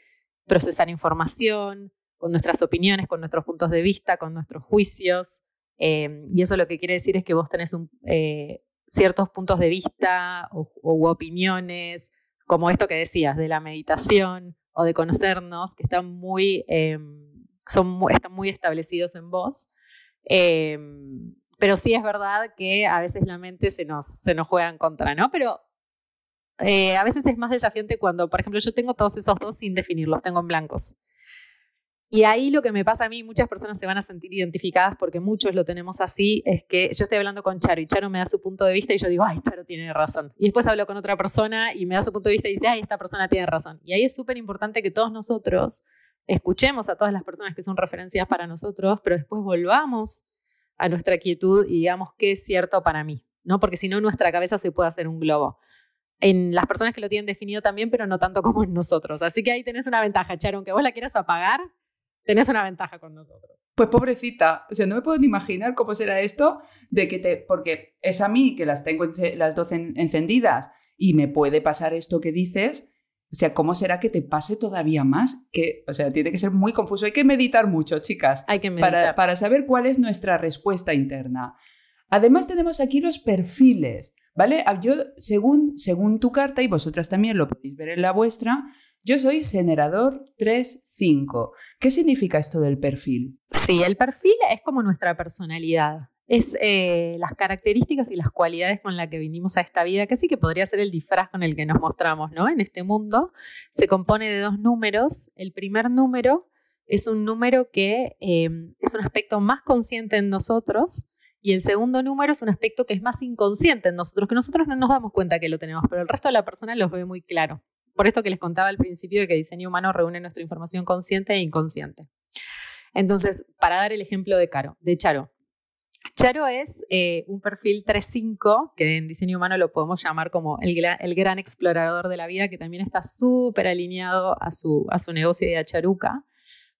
procesar información, con nuestras opiniones, con nuestros puntos de vista, con nuestros juicios. Eh, y eso lo que quiere decir es que vos tenés eh, ciertos puntos de vista o, opiniones, como esto que decías, de la meditación o de conocernos, que están muy, em, son, están muy establecidos en vos. Em, pero sí es verdad que a veces la mente se nos, se nos juega en contra, ¿no? Pero eh, a veces es más desafiante cuando, por ejemplo, yo tengo todos esos dos sin definirlos, tengo en blancos. Y ahí lo que me pasa a mí, muchas personas se van a sentir identificadas porque muchos lo tenemos así, es que yo estoy hablando con Charo y Charo me da su punto de vista y yo digo, ay, Charo tiene razón. Y después hablo con otra persona y me da su punto de vista y dice, ay, esta persona tiene razón. Y ahí es súper importante que todos nosotros escuchemos a todas las personas que son referencias para nosotros, pero después volvamos a nuestra quietud y digamos qué es cierto para mí, ¿no? Porque si no, nuestra cabeza se puede hacer un globo. En las personas que lo tienen definido también, pero no tanto como en nosotros. Así que ahí tenés una ventaja, Charon, que vos la quieras apagar, tenés una ventaja con nosotros. Pues pobrecita, o sea, no me puedo imaginar cómo será esto de que te, porque es a mí que las tengo las 12 encendidas y me puede pasar esto que dices, o sea, ¿cómo será que te pase todavía más? Que, o sea, tiene que ser muy confuso. Hay que meditar mucho, chicas. Hay que meditar. Para, para saber cuál es nuestra respuesta interna. Además, tenemos aquí los perfiles, ¿vale? Ah, yo, según, según tu carta, y vosotras también lo podéis ver en la vuestra, yo soy generador 3-5. ¿Qué significa esto del perfil? Sí, el perfil es como nuestra personalidad es eh, las características y las cualidades con las que vinimos a esta vida, que sí que podría ser el disfraz con el que nos mostramos, ¿no? En este mundo se compone de dos números. El primer número es un número que em, es un aspecto más consciente en nosotros, y el segundo número es un aspecto que es más inconsciente en nosotros, que nosotros no nos damos cuenta que lo tenemos, pero el resto de la persona los ve muy claro. Por esto que les contaba al principio de que diseño humano reúne nuestra información consciente e inconsciente. Entonces, para dar el ejemplo de Caro, de Charo, Charo es eh, un perfil 3.5, que en diseño humano lo podemos llamar como el, gran explorador de la vida, que también está súper alineado a su, negocio de a Charuca.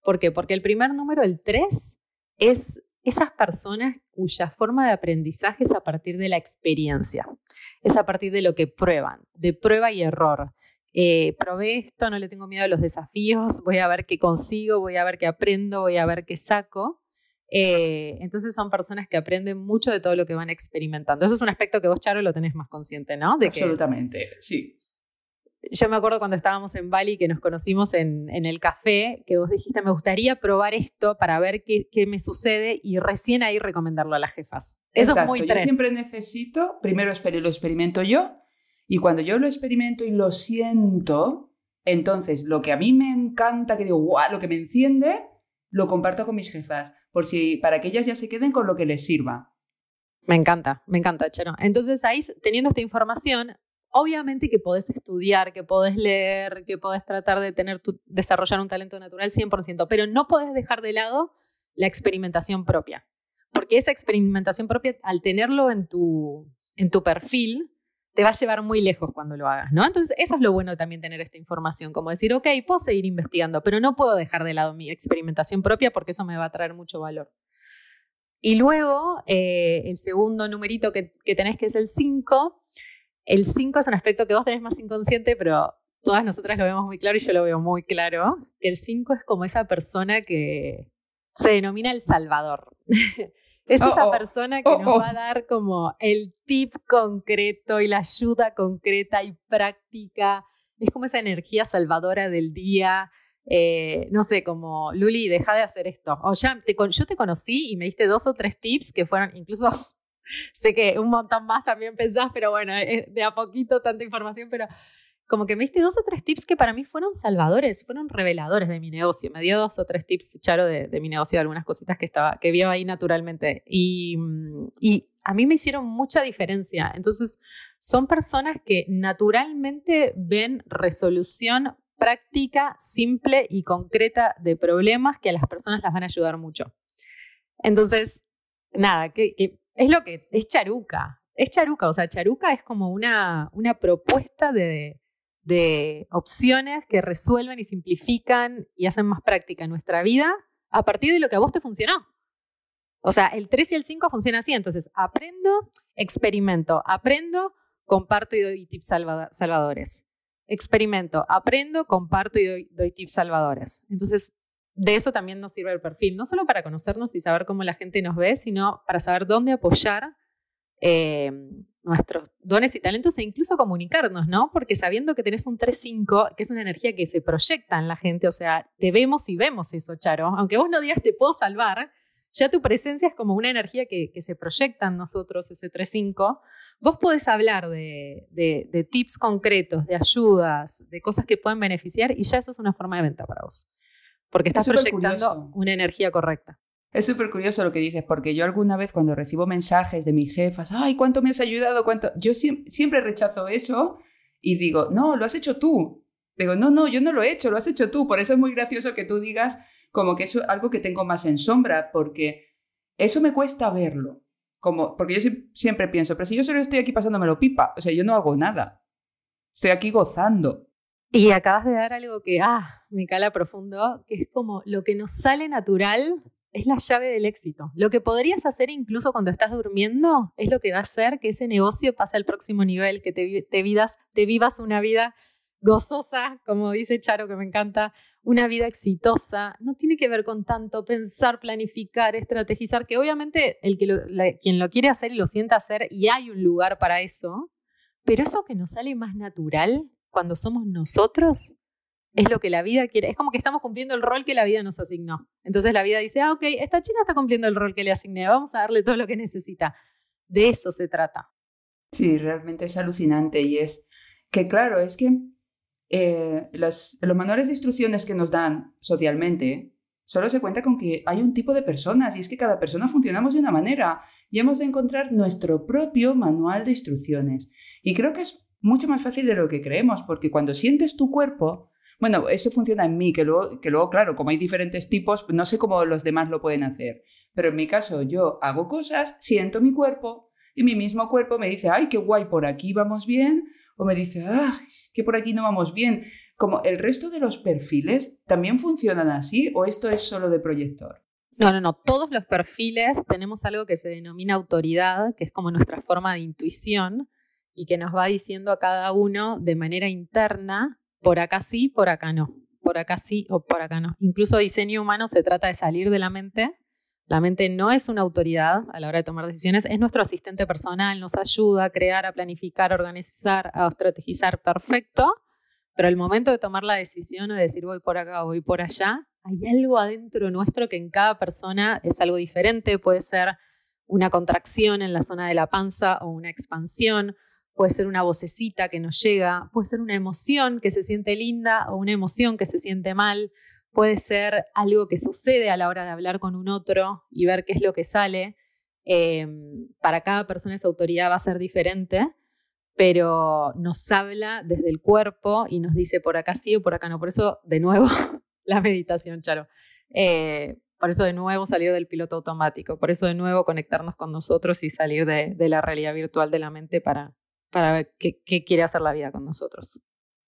¿Por qué? Porque el primer número, el 3, es esas personas cuya forma de aprendizaje es a partir de la experiencia, es a partir de lo que prueban, de prueba y error. Eh, probé esto, no le tengo miedo a los desafíos, voy a ver qué consigo, voy a ver qué aprendo, voy a ver qué saco. Eh, entonces son personas que aprenden mucho de todo lo que van experimentando. Eso es un aspecto que vos, Charo, lo tenés más consciente, ¿no? Absolutamente, sí. Yo me acuerdo cuando estábamos en Bali, que nos conocimos en, el café, que vos dijiste, me gustaría probar esto para ver qué, me sucede y recién ahí recomendarlo a las jefas. Eso es muy interesante. Yo siempre necesito, primero lo experimento yo, y cuando yo lo experimento y lo siento, entonces lo que a mí me encanta, que digo, guau, lo que me enciende, lo comparto con mis jefas por si, para que ellas ya se queden con lo que les sirva. Me encanta, me encanta, Chero. Entonces ahí, teniendo esta información, obviamente que podés estudiar, que podés leer, que podés tratar de tener desarrollar un talento natural 100%, pero no podés dejar de lado la experimentación propia. Porque esa experimentación propia, al tenerlo en tu, en tu perfil, te va a llevar muy lejos cuando lo hagas, ¿no? Entonces, eso es lo bueno también tener esta información, como decir, ok, puedo seguir investigando, pero no puedo dejar de lado mi experimentación propia porque eso me va a traer mucho valor. Y luego, eh, el segundo numerito que, que tenés, que es el 5, el 5 es un aspecto que vos tenés más inconsciente, pero todas nosotras lo vemos muy claro y yo lo veo muy claro, que el 5 es como esa persona que se denomina el salvador. Es esa persona que nos va a dar como el tip concreto y la ayuda concreta y práctica. Es como esa energía salvadora del día. Eh, no sé, como Luli, deja de hacer esto. O ya, te, yo te conocí y me diste dos o tres tips que fueron incluso sé que un montón más también pensás, pero bueno, eh, de a poquito tanta información, pero como que me diste dos o tres tips que para mí fueron salvadores, fueron reveladores de mi negocio. Me dio dos o tres tips, Charo, de, mi negocio, de algunas cositas que, estaba, que vio ahí naturalmente. Mm, y, a mí me hicieron mucha diferencia. Entonces, son personas que naturalmente ven resolución práctica, simple y concreta de problemas que a las personas las van a ayudar mucho. Entonces, nada, que es lo que es charuca, es charuca, o sea, charuca es como una, una propuesta de, de opciones que resuelven y simplifican y hacen más práctica nuestra vida a partir de lo que a vos te funcionó. O sea, el 3 y el 5 funciona así. Entonces, aprendo, experimento, aprendo, comparto y doy tips salvadores. Experimento, aprendo, comparto y doy, tips salvadores. Entonces, de eso también nos sirve el perfil, no solo para conocernos y saber cómo la gente nos ve, sino para saber dónde apoyar eh, nuestros dones y talentos e incluso comunicarnos, ¿no? Porque sabiendo que tenés un 3-5, que es una energía que se proyecta en la gente, o sea, te vemos y vemos eso, Charo. Aunque vos no digas te puedo salvar, ya tu presencia es como una energía que, que se proyecta en nosotros, ese 3-5. Vos podés hablar de, tips concretos, de ayudas, de cosas que pueden beneficiar y ya eso es una forma de venta para vos. Porque estás proyectando una energía correcta. Es súper curioso lo que dices, porque yo alguna vez cuando recibo mensajes de mis jefas, ay, ¿cuánto me has ayudado? ¿Cuánto? Yo siempre rechazo eso y digo, no, lo has hecho tú. Digo, no, no, yo no lo he hecho, lo has hecho tú. Por eso es muy gracioso que tú digas como que es algo que tengo más en sombra, porque eso me cuesta verlo. Como, porque yo siempre pienso, pero si yo solo estoy aquí pasándomelo pipa, o sea, yo no hago nada. Estoy aquí gozando. Y acabas de dar algo que, ah, me cala profundo, que es como lo que nos sale natural es la llave del éxito. Lo que podrías hacer incluso cuando estás durmiendo es lo que va a hacer que ese negocio pase al próximo nivel, que te, vivas una vida gozosa, como dice Charo, que me encanta, una vida exitosa. No tiene que ver con tanto pensar, planificar, estrategizar, que obviamente el que quien lo quiere hacer y lo sienta hacer, y hay un lugar para eso, pero eso que nos sale más natural cuando somos nosotros, es lo que la vida quiere. Es como que estamos cumpliendo el rol que la vida nos asignó. Entonces la vida dice, ah, ok, esta chica está cumpliendo el rol que le asigné, vamos a darle todo lo que necesita. De eso se trata. Sí, realmente es alucinante y es que, claro, es que eh, los manuales de instrucciones que nos dan socialmente solo se cuenta con que hay un tipo de personas y es que cada persona funcionamos de una manera y hemos de encontrar nuestro propio manual de instrucciones. Y creo que es mucho más fácil de lo que creemos porque cuando sientes tu cuerpo, bueno, eso funciona en mí, que luego, que luego, claro, como hay diferentes tipos, no sé cómo los demás lo pueden hacer. Pero en mi caso, yo hago cosas, siento mi cuerpo y mi mismo cuerpo me dice, ay, qué guay, por aquí vamos bien. O me dice, ¡ay, ah, que por aquí no vamos bien. Como el resto de los perfiles también funcionan así o esto es solo de proyector. No, no, no. Todos los perfiles tenemos algo que se denomina autoridad, que es como nuestra forma de intuición y que nos va diciendo a cada uno de manera interna por acá sí, por acá no, por acá sí o por acá no. Incluso diseño humano se trata de salir de la mente. La mente no es una autoridad a la hora de tomar decisiones, es nuestro asistente personal, nos ayuda a crear, a planificar, a organizar, a estrategizar perfecto, pero el momento de tomar la decisión o de decir voy por acá o voy por allá, hay algo adentro nuestro que en cada persona es algo diferente, puede ser una contracción en la zona de la panza o una expansión, puede ser una vocecita que nos llega, puede ser una emoción que se siente linda o una emoción que se siente mal, puede ser algo que sucede a la hora de hablar con un otro y ver qué es lo que sale. Em, para cada persona esa autoridad va a ser diferente, pero nos habla desde el cuerpo y nos dice por acá sí o por acá no. Por eso, de nuevo, la meditación, Charo. Eh, por eso de nuevo salir del piloto automático, por eso de nuevo conectarnos con nosotros y salir de la realidad virtual de la mente para, para ver qué, quiere hacer la vida con nosotros.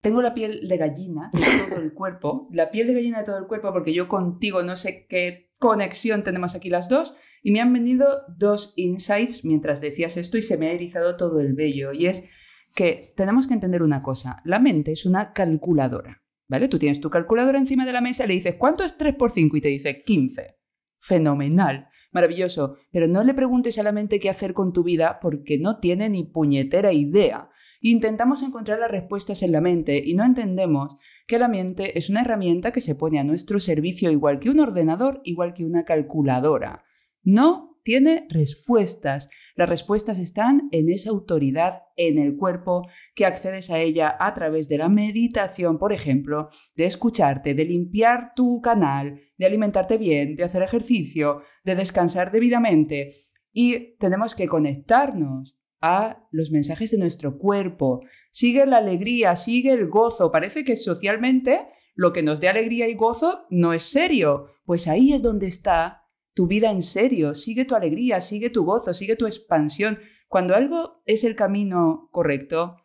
Tengo la piel de gallina de todo el cuerpo, la piel de gallina de todo el cuerpo, porque yo contigo no sé qué conexión tenemos aquí las dos, y me han venido dos insights mientras decías esto y se me ha erizado todo el vello, y es que tenemos que entender una cosa, la mente es una calculadora, ¿vale? Tú tienes tu calculadora encima de la mesa y le dices, ¿cuánto es 3 por 5? Y te dice 15 fenomenal, maravilloso, pero no le preguntes a la mente qué hacer con tu vida porque no tiene ni puñetera idea. Intentamos encontrar las respuestas en la mente y no entendemos que la mente es una herramienta que se pone a nuestro servicio igual que un ordenador, igual que una calculadora. No tiene respuestas. Las respuestas están en esa autoridad en el cuerpo que accedes a ella a través de la meditación, por ejemplo, de escucharte, de limpiar tu canal, de alimentarte bien, de hacer ejercicio, de descansar debidamente. Y tenemos que conectarnos a los mensajes de nuestro cuerpo. Sigue la alegría, sigue el gozo. Parece que socialmente lo que nos dé alegría y gozo no es serio. Pues ahí es donde está tu vida en serio, sigue tu alegría, sigue tu gozo, sigue tu expansión. Cuando algo es el camino correcto,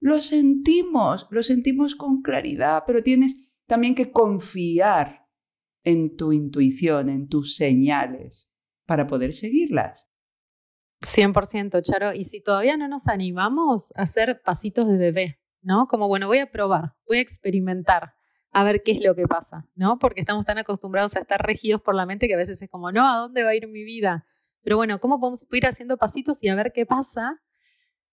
lo sentimos, lo sentimos con claridad, pero tienes también que confiar en tu intuición, en tus señales, para poder seguirlas. 100%, Charo. Y si todavía no nos animamos a hacer pasitos de bebé, ¿no? Como, bueno, voy a probar, voy a experimentar, a ver qué es lo que pasa, ¿no? Porque estamos tan acostumbrados a estar regidos por la mente que a veces es como, no, ¿a dónde va a ir mi vida? Pero bueno, ¿cómo podemos ir haciendo pasitos y a ver qué pasa?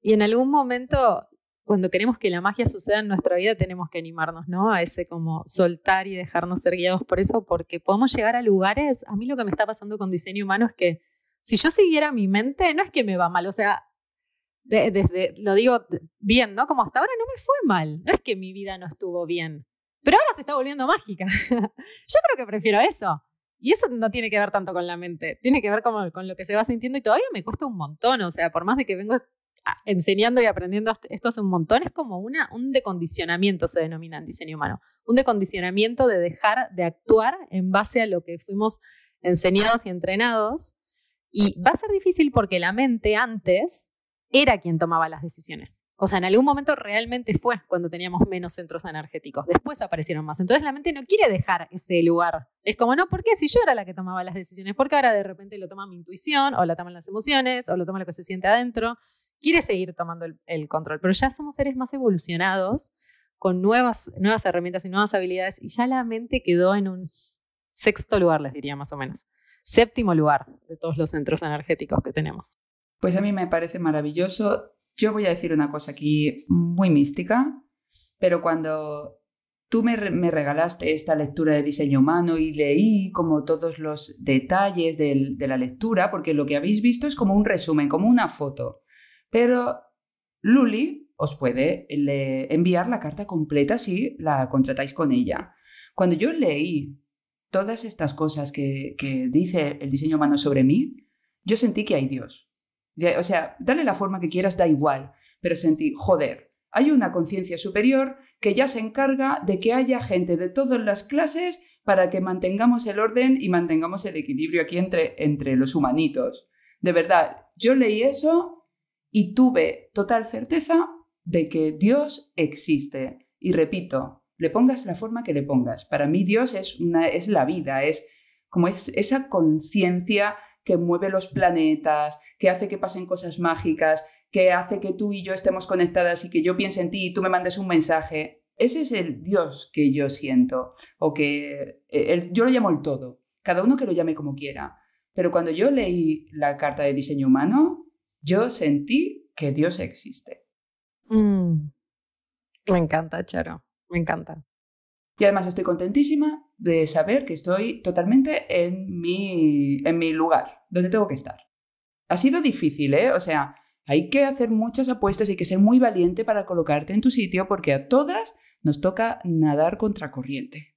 Y en algún momento, cuando queremos que la magia suceda en nuestra vida, tenemos que animarnos, ¿no? A ese como soltar y dejarnos ser guiados por eso, porque podemos llegar a lugares. A mí lo que me está pasando con diseño humano es que si yo siguiera mi mente, no es que me va mal, o sea, desde, lo digo bien, ¿no? Como hasta ahora no me fue mal, no es que mi vida no estuvo bien, pero ahora se está volviendo mágica. Yo creo que prefiero eso. Y eso no tiene que ver tanto con la mente, tiene que ver como con lo que se va sintiendo y todavía me cuesta un montón, o sea, por más de que vengo enseñando y aprendiendo esto hace un montón, es como una, un decondicionamiento, se denomina en diseño humano, un decondicionamiento de dejar de actuar en base a lo que fuimos enseñados y entrenados. Y va a ser difícil porque la mente antes era quien tomaba las decisiones. O sea, en algún momento realmente fue cuando teníamos menos centros energéticos. Después aparecieron más. Entonces la mente no quiere dejar ese lugar. Es como, no, ¿por qué si yo era la que tomaba las decisiones? Porque ahora de repente lo toma mi intuición, o la toman las emociones, o lo toma lo que se siente adentro. Quiere seguir tomando el, control, pero ya somos seres más evolucionados, con nuevas, nuevas herramientas y nuevas habilidades, y ya la mente quedó en un sexto lugar, les diría más o menos. Séptimo lugar de todos los centros energéticos que tenemos. Pues a mí me parece maravilloso yo voy a decir una cosa aquí muy mística, pero cuando tú me, regalaste esta lectura de diseño humano y leí como todos los detalles de la lectura, porque lo que habéis visto es como un resumen, como una foto, pero Luli os puede enviar la carta completa si la contratáis con ella. Cuando yo leí todas estas cosas que dice el diseño humano sobre mí, yo sentí que hay Dios. O sea, dale la forma que quieras, da igual, pero sentí, joder, hay una conciencia superior que ya se encarga de que haya gente de todas las clases para que mantengamos el orden y mantengamos el equilibrio aquí entre, entre los humanitos. De verdad, yo leí eso y tuve total certeza de que Dios existe. Y repito, le pongas la forma que le pongas. Para mí Dios es, una, es la vida, es como es, esa conciencia que mueve los planetas, que hace que pasen cosas mágicas, que hace que tú y yo estemos conectadas y que yo piense en ti y tú me mandes un mensaje. Ese es el Dios que yo siento, o que eh, yo lo llamo el todo, cada uno que lo llame como quiera. Pero cuando yo leí la carta de diseño humano, yo sentí que Dios existe. Mm. Me encanta, Charo, me encanta. Y además estoy contentísima de saber que estoy totalmente en mi, en mi lugar, donde tengo que estar. Ha sido difícil, ¿eh? O sea, hay que hacer muchas apuestas, hay que ser muy valiente para colocarte en tu sitio porque a todas nos toca nadar contracorriente.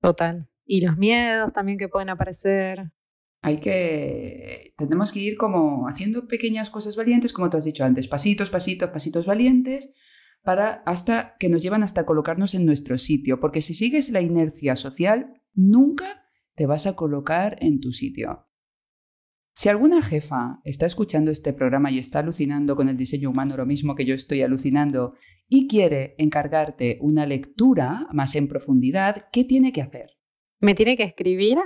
Total. Y los miedos también que pueden aparecer. Hay que... Tenemos que ir como haciendo pequeñas cosas valientes, como tú has dicho antes, pasitos, pasitos, pasitos valientes, para hasta que nos llevan hasta colocarnos en nuestro sitio, porque si sigues la inercia social, nunca te vas a colocar en tu sitio. Si alguna jefa está escuchando este programa y está alucinando con el diseño humano lo mismo que yo estoy alucinando y quiere encargarte una lectura más en profundidad, ¿qué tiene que hacer? Me tiene que escribir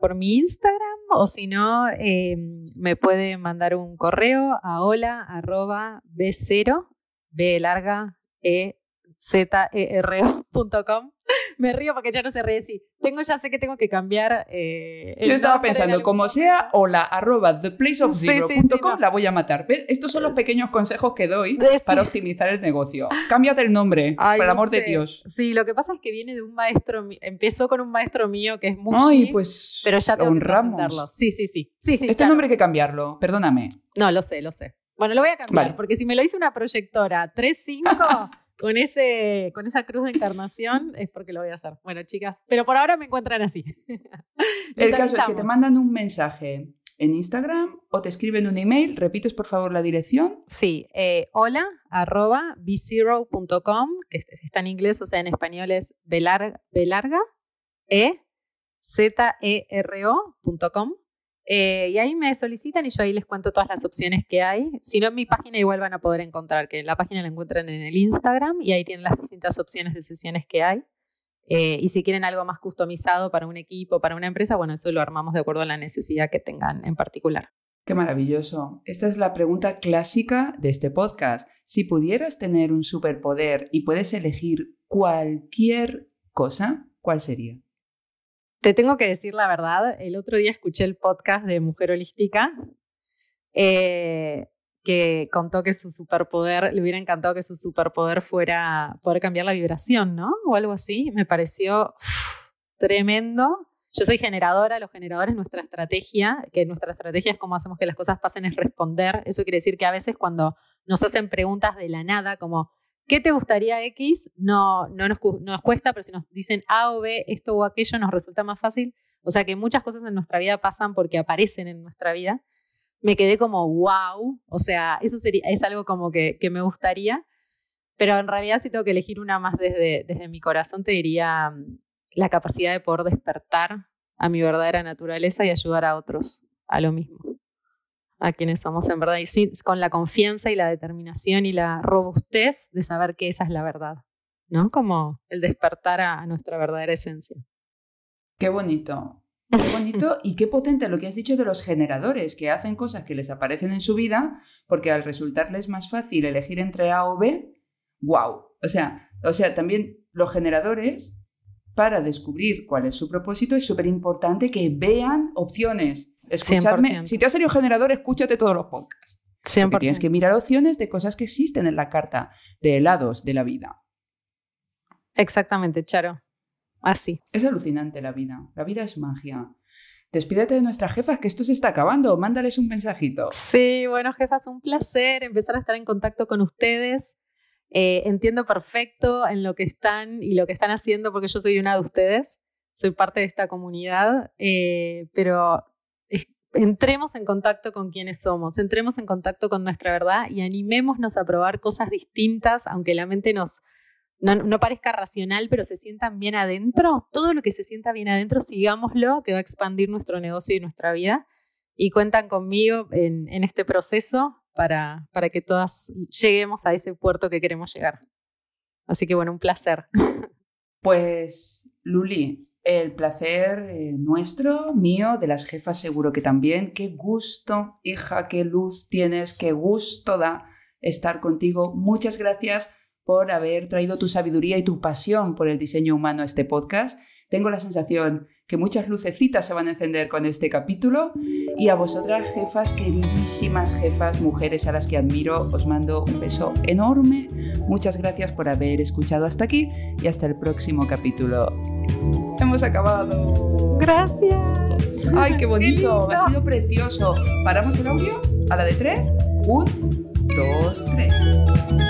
por mi Instagram o si no, eh, me puede mandar un correo a hola arroba 0 B larga, E, Z, E, R, O.com. Me río porque ya no se ríe así. Tengo, ya sé que tengo que cambiar. Eh, Yo estaba pensando, como sea, hola, la arroba theplaceofzero.com la voy a matar. Estos son los pues. pequeños consejos que doy para optimizar el negocio. Cámbiate el nombre, por el amor de Dios. Sí, lo que pasa es que viene de un maestro, empezó con un maestro mío que es muy. Ay, pues. Pero ya tengo que Sí, sí, sí. sí, Este nombre hay que cambiarlo, perdóname. No, lo sé, lo sé. Bueno, lo voy a cambiar, porque si me lo hice una proyectora 3.5 con, con esa cruz de encarnación, es porque lo voy a hacer. Bueno, chicas, pero por ahora me encuentran así. El caso es que te mandan un mensaje en Instagram o te escriben un email. ¿Repites, por favor, la dirección? Sí, eh, hola, arroba, bzero.com, que está en inglés, o sea, en español es belarga, e z e r ocom eh, y ahí me solicitan y yo ahí les cuento todas las opciones que hay. Si no, en mi página igual van a poder encontrar, que la página la encuentran en el Instagram y ahí tienen las distintas opciones de sesiones que hay. Eh, y si quieren algo más customizado para un equipo, para una empresa, bueno, eso lo armamos de acuerdo a la necesidad que tengan en particular. Qué maravilloso. Esta es la pregunta clásica de este podcast. Si pudieras tener un superpoder y puedes elegir cualquier cosa, ¿cuál sería? Te tengo que decir la verdad, el otro día escuché el podcast de Mujer Holística eh, que contó que su superpoder, le hubiera encantado que su superpoder fuera poder cambiar la vibración, ¿no? O algo así. Me pareció tremendo. Yo soy generadora, los generadores, nuestra estrategia, que nuestra estrategia es cómo hacemos que las cosas pasen, es responder. Eso quiere decir que a veces cuando nos hacen preguntas de la nada, como, ¿Qué te gustaría X? No, nos, cuesta, pero si nos dicen A o B, esto o aquello, nos resulta más fácil. O sea que muchas cosas en nuestra vida pasan porque aparecen en nuestra vida. Me quedé como, wow, o sea, eso sería, es algo como que, que me gustaría, pero en realidad si tengo que elegir una más desde, desde mi corazón, te diría mm, la capacidad de poder despertar a mi verdadera naturaleza y ayudar a otros a lo mismo a quienes somos en verdad, y con la confianza y la determinación y la robustez de saber que esa es la verdad, ¿no? Como el despertar a nuestra verdadera esencia. Qué bonito, Qué bonito y qué potente lo que has dicho de los generadores, que hacen cosas que les aparecen en su vida, porque al resultarles más fácil elegir entre A o B, wow. O sea, o sea también los generadores, para descubrir cuál es su propósito, es súper importante que vean opciones, escúchame si te has salido generador, escúchate todos los podcasts. Porque tienes que mirar opciones de cosas que existen en la carta, de helados de la vida. Exactamente, Charo. Así. Es alucinante la vida. La vida es magia. Despídete de nuestras jefas, que esto se está acabando. Mándales un mensajito. Sí, bueno, jefas, un placer empezar a estar en contacto con ustedes. Eh, entiendo perfecto en lo que están y lo que están haciendo, porque yo soy una de ustedes. Soy parte de esta comunidad. Eh, pero entremos en contacto con quienes somos, entremos en contacto con nuestra verdad y animémonos a probar cosas distintas, aunque la mente nos no, parezca racional, pero se sientan bien adentro. Todo lo que se sienta bien adentro, sigámoslo, que va a expandir nuestro negocio y nuestra vida. Y cuentan conmigo en, este proceso para, para que todas lleguemos a ese puerto que queremos llegar. Así que bueno, un placer. Pues Luli, el placer eh, nuestro, mío, de las jefas seguro que también. Qué gusto, hija, qué luz tienes, qué gusto da estar contigo. Muchas gracias por haber traído tu sabiduría y tu pasión por el diseño humano a este podcast. Tengo la sensación que muchas lucecitas se van a encender con este capítulo. Y a vosotras, jefas, queridísimas jefas, mujeres a las que admiro, os mando un beso enorme. Muchas gracias por haber escuchado hasta aquí y hasta el próximo capítulo. Hemos acabado. Gracias. Ay, qué bonito. ha sido precioso. Paramos el audio a la de tres. Un, dos, tres.